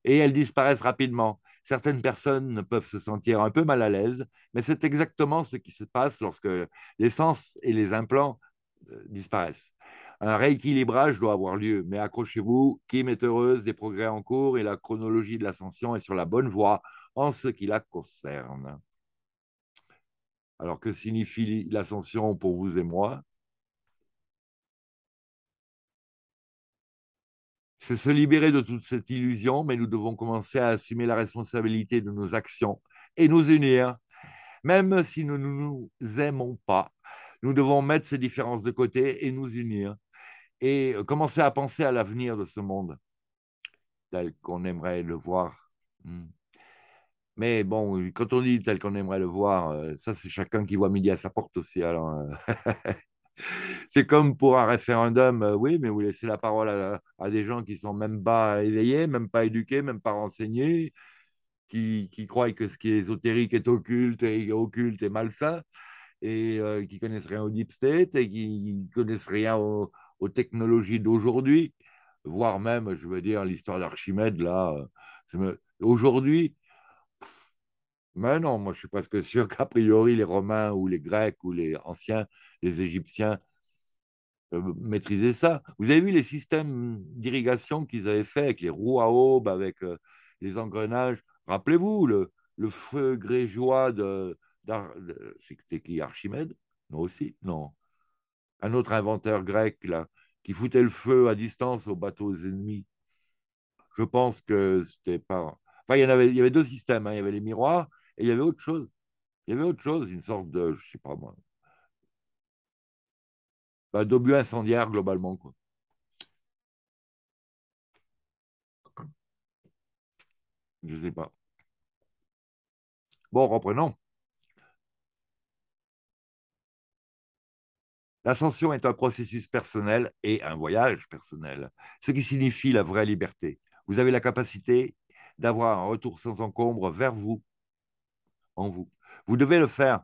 Et elles disparaissent rapidement certaines personnes peuvent se sentir un peu mal à l'aise, mais c'est exactement ce qui se passe lorsque les sens et les implants euh, disparaissent. Un rééquilibrage doit avoir lieu, mais accrochez-vous, Kim est heureuse des progrès en cours et la chronologie de l'ascension est sur la bonne voie en ce qui la concerne. Alors que signifie l'ascension pour vous et moi c'est se libérer de toute cette illusion, mais nous devons commencer à assumer la responsabilité de nos actions et nous unir. Même si nous ne nous aimons pas, nous devons mettre ces différences de côté et nous unir et commencer à penser à l'avenir de ce monde tel qu'on aimerait le voir. Hmm. Mais bon, quand on dit tel qu'on aimerait le voir, euh, ça c'est chacun qui voit midi à sa porte aussi. Alors euh, c'est comme pour un référendum, euh, oui, mais vous laissez la parole à, des gens qui sont même pas éveillés, même pas éduqués, même pas renseignés, qui, croient que ce qui est ésotérique est occulte et occulte est malsain, et qui euh, qui connaissent rien au deep state et qui connaissent rien aux technologies d'aujourd'hui, voire même, je veux dire, l'histoire d'Archimède, là, euh, aujourd'hui, mais ben non, moi je suis presque sûr qu'a priori les Romains ou les Grecs ou les anciens, les Égyptiens euh, maîtrisaient ça. Vous avez vu les systèmes d'irrigation qu'ils avaient fait avec les roues à aube, avec euh, les engrenages. Rappelez-vous le, feu grégeois de, de qui Archimède Non aussi, non. Un autre inventeur grec qui foutait le feu à distance aux bateaux ennemis. Je pense que c'était pas. Enfin, il y, en avait, il y avait deux systèmes. Hein. Il y avait les miroirs et il y avait autre chose. Il y avait autre chose, une sorte de, je ne sais pas moi, bah, d'obus incendiaire globalement. Quoi. Je sais pas. Bon, reprenons. L'ascension est un processus personnel et un voyage personnel, ce qui signifie la vraie liberté. Vous avez la capacité d'avoir un retour sans encombre vers vous en vous. Vous devez le faire.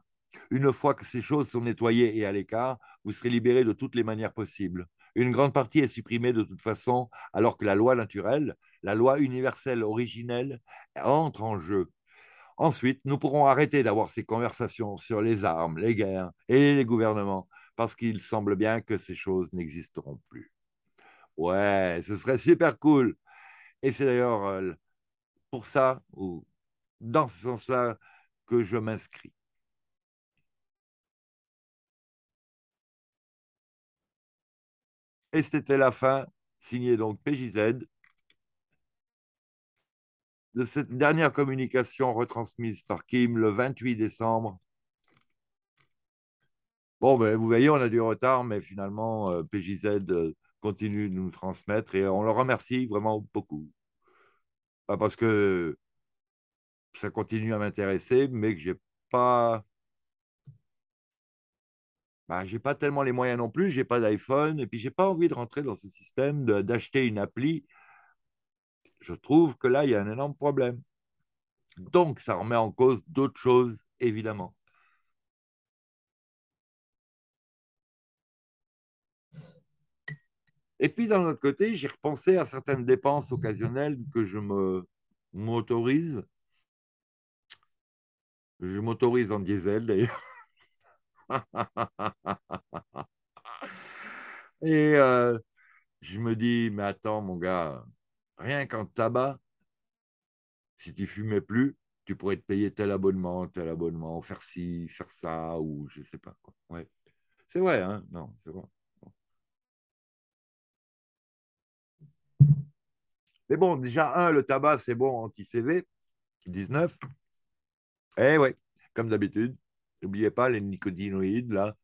Une fois que ces choses sont nettoyées et à l'écart, vous serez libéré de toutes les manières possibles. Une grande partie est supprimée de toute façon, alors que la loi naturelle, la loi universelle originelle, entre en jeu. Ensuite, nous pourrons arrêter d'avoir ces conversations sur les armes, les guerres et les gouvernements, parce qu'il semble bien que ces choses n'existeront plus. Ouais, ce serait super cool. Et c'est d'ailleurs euh, pour ça, ou dans ce sens-là, que je m'inscris. Et c'était la fin, signée donc PJZ, de cette dernière communication retransmise par Kim le 28 décembre. Bon, ben, vous voyez, on a du retard, mais finalement, euh, PJZ euh, continue de nous transmettre et on le remercie vraiment beaucoup. Parce que ça continue à m'intéresser, mais que j'ai pas. Bah, j'ai pas tellement les moyens non plus, je n'ai pas d'iPhone, et puis je n'ai pas envie de rentrer dans ce système d'acheter une appli. Je trouve que là, il y a un énorme problème. Donc, ça remet en cause d'autres choses, évidemment. Et puis, d'un autre côté, j'ai repensé à certaines dépenses occasionnelles que je m'autorise je m'autorise en diesel d'ailleurs. Et euh, je me dis, mais attends mon gars, rien qu'en tabac, si tu fumais plus, tu pourrais te payer tel abonnement, tel abonnement, faire ci, faire ça, ou je sais pas quoi. C'est vrai, hein Non, c'est vrai. Mais bon, déjà, un, le tabac, c'est bon anti-CV, 19. Eh oui, comme d'habitude. N'oubliez pas les nicotinoïdes, là.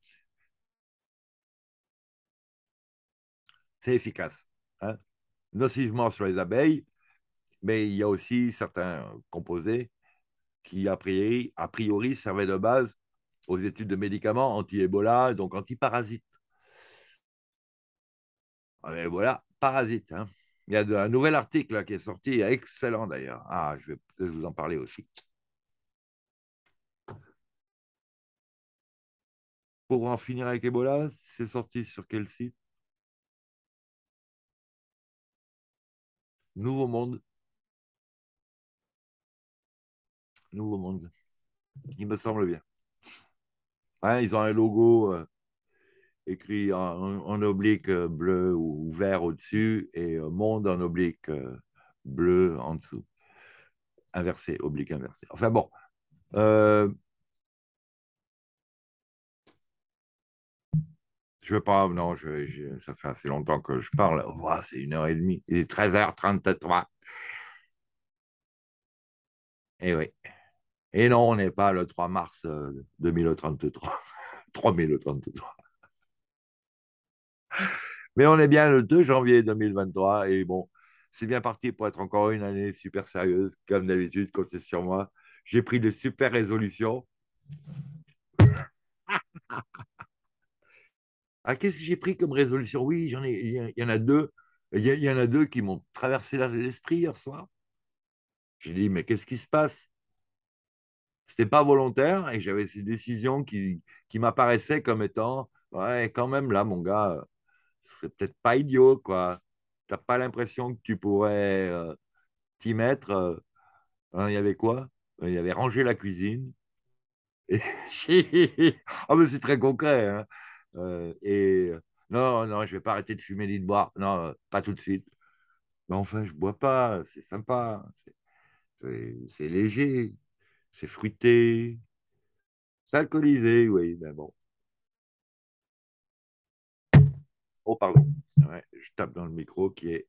C'est efficace. Hein. Nocivement sur les abeilles, mais il y a aussi certains composés qui, a priori, a priori servaient de base aux études de médicaments anti-Ebola, donc anti-parasites. Ah, voilà, parasites. Hein. Il y a un nouvel article qui est sorti, excellent d'ailleurs. Ah, je vais je vous en parler aussi. Pour en finir avec Ebola, c'est sorti sur quel site Nouveau Monde. Nouveau Monde. Il me semble bien. Hein, ils ont un logo euh, écrit en, oblique euh, bleu ou vert au-dessus et euh, Monde en oblique bleu en dessous. Inversé, oblique inversé. Enfin bon. Je veux pas, non, ça fait assez longtemps que je parle. c'est une heure et demie. Il est 13h33. Et eh oui. Et non, on n'est pas le 3 mars 2033. Euh, 3033. Mais on est bien le 2 janvier 2023 et bon, c'est bien parti pour être encore une année super sérieuse, comme d'habitude, quand c'est sur moi. J'ai pris de super résolutions. Ah, qu'est-ce que j'ai pris comme résolution Oui, j'en il y, en a deux. Il y, en a deux qui m'ont traversé l'esprit hier soir. J'ai dit, mais qu'est-ce qui se passe C'était pas volontaire et j'avais ces décisions qui, qui m'apparaissaient comme étant, ouais, quand même, là, mon gars, euh, c'est peut-être pas idiot, quoi. n'as pas l'impression que tu pourrais euh, t'y mettre. Euh, hein, il y avait quoi Il y avait ranger la cuisine. Ah, mais c'est très concret. Hein. Euh, et euh, non, non, je vais pas arrêter de fumer ni de boire. Non, euh, pas tout de suite. Mais enfin, je bois pas, c'est sympa, c'est léger, c'est fruité, c'est alcoolisé, oui, mais bon. Oh, pardon, je tape dans le micro qui est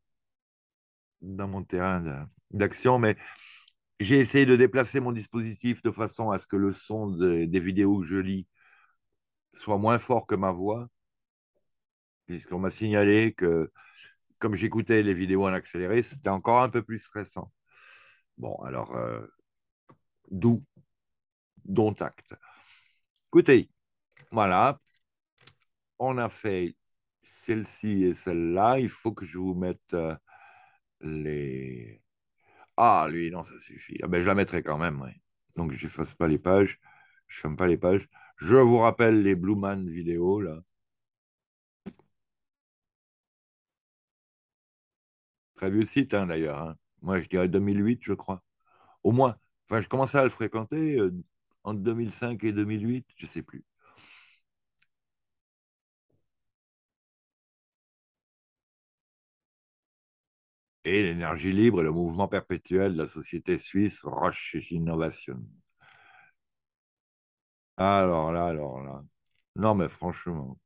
dans mon terrain d'action, mais j'ai essayé de déplacer mon dispositif de façon à ce que le son des vidéos que je lis soit moins fort que ma voix, puisqu'on m'a signalé que, comme j'écoutais les vidéos en accéléré, c'était encore un peu plus stressant. Bon, alors, euh, d'où dont acte. Écoutez, voilà, on a fait celle-ci et celle-là. Il faut que je vous mette euh, les... Ah, lui, non, ça suffit. Ah ben, je la mettrai quand même, oui. Donc, je ne fasse pas les pages, je ne ferme pas les pages. Je vous rappelle les Blue Man vidéo, là. Très vieux site, hein, d'ailleurs. Hein. Moi, je dirais 2008, je crois. Au moins. Enfin, je commençais à le fréquenter euh, entre 2005 et 2008, je ne sais plus. et l'énergie libre et le mouvement perpétuel de la société suisse Roche Innovation. Alors là, alors là. Non, mais franchement.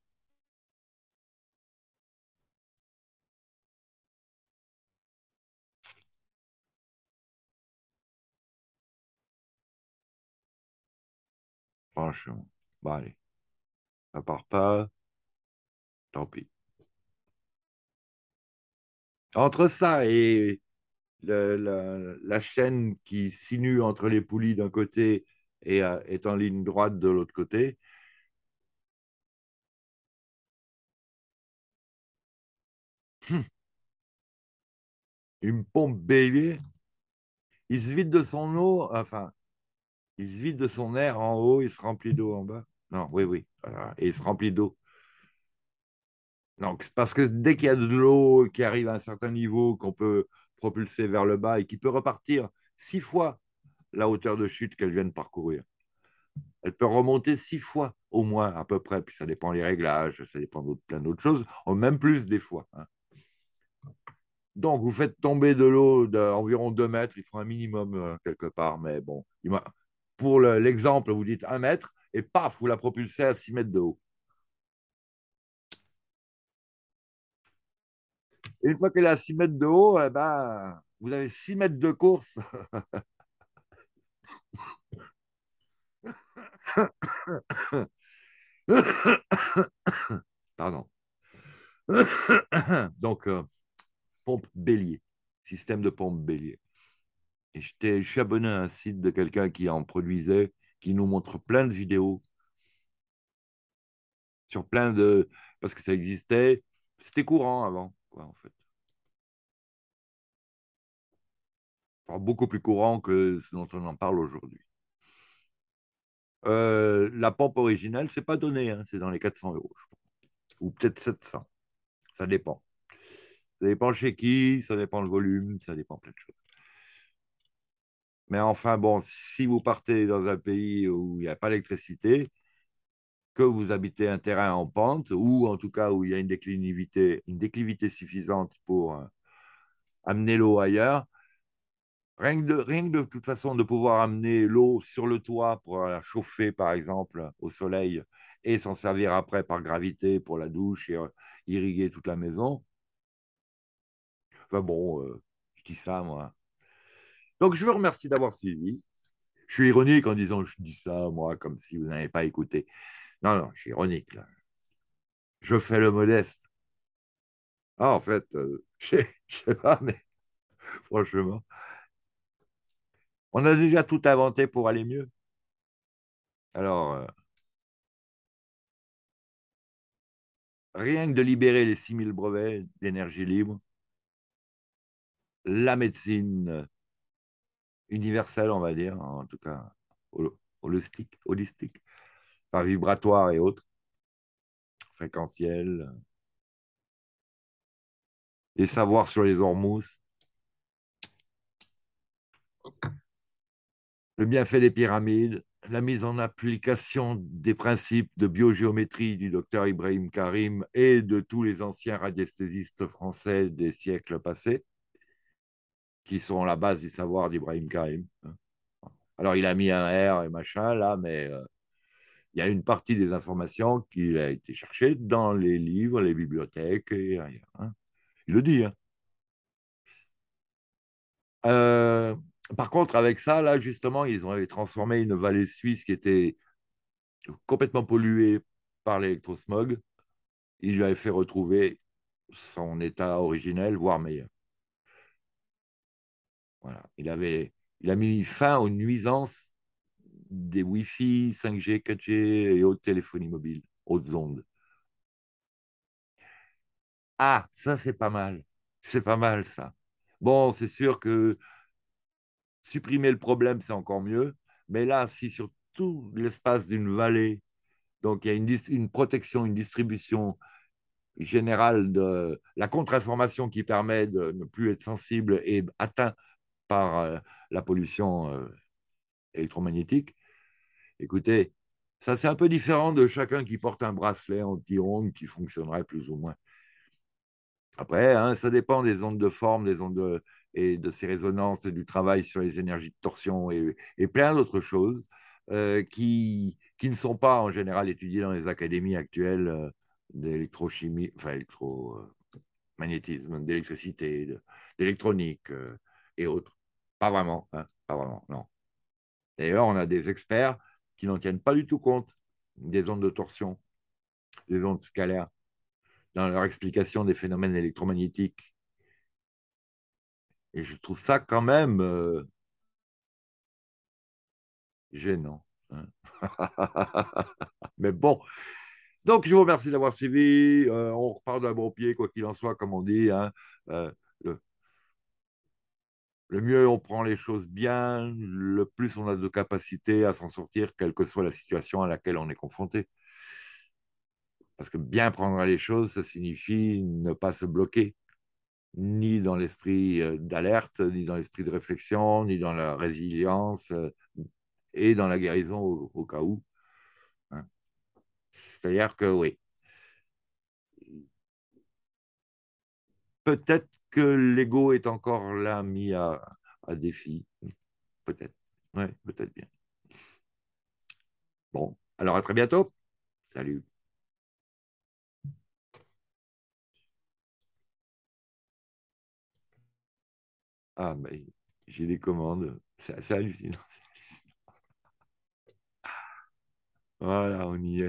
Franchement. Bon, bah, allez. Ça part pas. Tant pis. Entre ça et la, la chaîne qui sinue entre les poulies d'un côté et euh, est en ligne droite de l'autre côté. Hmm. Une pompe bélier, il se vide de son eau, enfin, il se vide de son air en haut, il se remplit d'eau en bas. Non, oui, oui, et il se remplit d'eau. Donc, parce que dès qu'il y a de l'eau qui arrive à un certain niveau, qu'on peut propulser vers le bas et qui peut repartir six fois la hauteur de chute qu'elle vient de parcourir. Elle peut remonter six fois au moins à peu près, puis ça dépend des réglages, ça dépend de plein d'autres choses, même plus des fois. Hein. Donc, vous faites tomber de l'eau d'environ 2 mètres, il faut un minimum euh, quelque part, mais bon, pour l'exemple, vous dites un mètre, et paf, vous la propulsez à 6 mètres de haut. une fois qu'elle est à 6 mètres de haut, eh ben, vous avez 6 mètres de course Pardon. Donc, euh, pompe bélier, système de pompe bélier. Et je suis abonné à un site de quelqu'un qui en produisait, qui nous montre plein de vidéos sur plein de. Parce que ça existait, c'était courant avant, quoi, en fait. beaucoup plus courant que ce dont on en parle aujourd'hui. Euh, la pompe originale, c'est pas donné, hein, c'est dans les 400 euros, je ou peut-être 700. Ça dépend. Ça dépend chez qui, ça dépend le volume, ça dépend plein de choses. Mais enfin, bon, si vous partez dans un pays où il n'y a pas d'électricité, que vous habitez un terrain en pente, ou en tout cas où il y a une déclivité, une déclivité suffisante pour euh, amener l'eau ailleurs, Rien que, de, de, toute façon de pouvoir amener l'eau sur le toit pour la chauffer, par exemple, au soleil, et s'en servir après par gravité pour la douche et euh, irriguer toute la maison. Enfin bon, euh, je dis ça, moi. Donc je vous remercie d'avoir suivi. Je suis ironique en disant je dis ça, moi, comme si vous n'avez pas écouté. Non, non, je suis ironique là. Je fais le modeste. Ah, en fait, je euh, je sais pas, mais franchement. On a déjà tout inventé pour aller mieux. Alors, euh, rien que de libérer les 6000 brevets d'énergie libre, la médecine euh, universelle, on va dire, hein, en tout cas holistique, holistique par vibratoire et autres, fréquentiel, euh, les savoirs sur les ormousses le bienfait des pyramides, la mise en application des principes de biogéométrie du docteur Ibrahim Karim et de tous les anciens radiesthésistes français des siècles passés, qui sont la base du savoir d'Ibrahim Karim. Hein. Alors il a mis un R et machin là, mais euh, il y a une partie des informations qu'il a été cherchée dans les livres, les bibliothèques et ailleurs. Hein. Il le dit. Hein. Euh, par contre, avec ça, là, justement, ils ont transformé une vallée suisse qui était complètement polluée par l'électrosmog. Ils lui avaient fait retrouver son état originel, voire meilleur. Voilà. Il, avait, il a mis fin aux nuisances des Wi-Fi, 5G, 4G et autres téléphonies mobiles, aux ondes. Ah, ça, c'est pas mal. C'est pas mal, ça. Bon, c'est sûr que Supprimer le problème, c'est encore mieux. Mais là, si sur tout l'espace d'une vallée, donc il y a une, protection, une distribution générale de la contre-information qui permet de ne plus être sensible et atteint par euh, la pollution euh, électromagnétique. Écoutez, ça c'est un peu différent de chacun qui porte un bracelet anti-ondes qui fonctionnerait plus ou moins. Après, hein, ça dépend des ondes de forme, des ondes de, et de ses résonances et du travail sur les énergies de torsion et, plein d'autres choses euh, qui, qui ne sont pas en général étudiées dans les académies actuelles euh, d'électrochimie, enfin électromagnétisme, d'électricité, d'électronique euh, et autres. Pas vraiment, hein, pas vraiment, non. D'ailleurs, on a des experts qui n'en tiennent pas du tout compte des ondes de torsion, des ondes scalaires, dans leur explication des phénomènes électromagnétiques et je trouve ça quand même euh, gênant. Hein. Mais bon. Donc, je vous remercie d'avoir suivi. Euh, on repart d'un bon pied, quoi qu'il en soit, comme on dit. Hein. Euh, le, le, mieux on prend les choses bien, le plus on a de capacité à s'en sortir, quelle que soit la situation à laquelle on est confronté. Parce que bien prendre les choses, ça signifie ne pas se bloquer ni dans l'esprit euh, d'alerte, ni dans l'esprit de réflexion, ni dans la résilience euh, et dans la guérison au, cas où. Hein. C'est-à-dire que oui. Peut-être que l'ego est encore là mis à, à défi. Peut-être. Oui, peut-être bien. Bon, alors à très bientôt. Salut. Ah, mais bah, j'ai des commandes. C'est hallucinant. Ah. Voilà, on y est.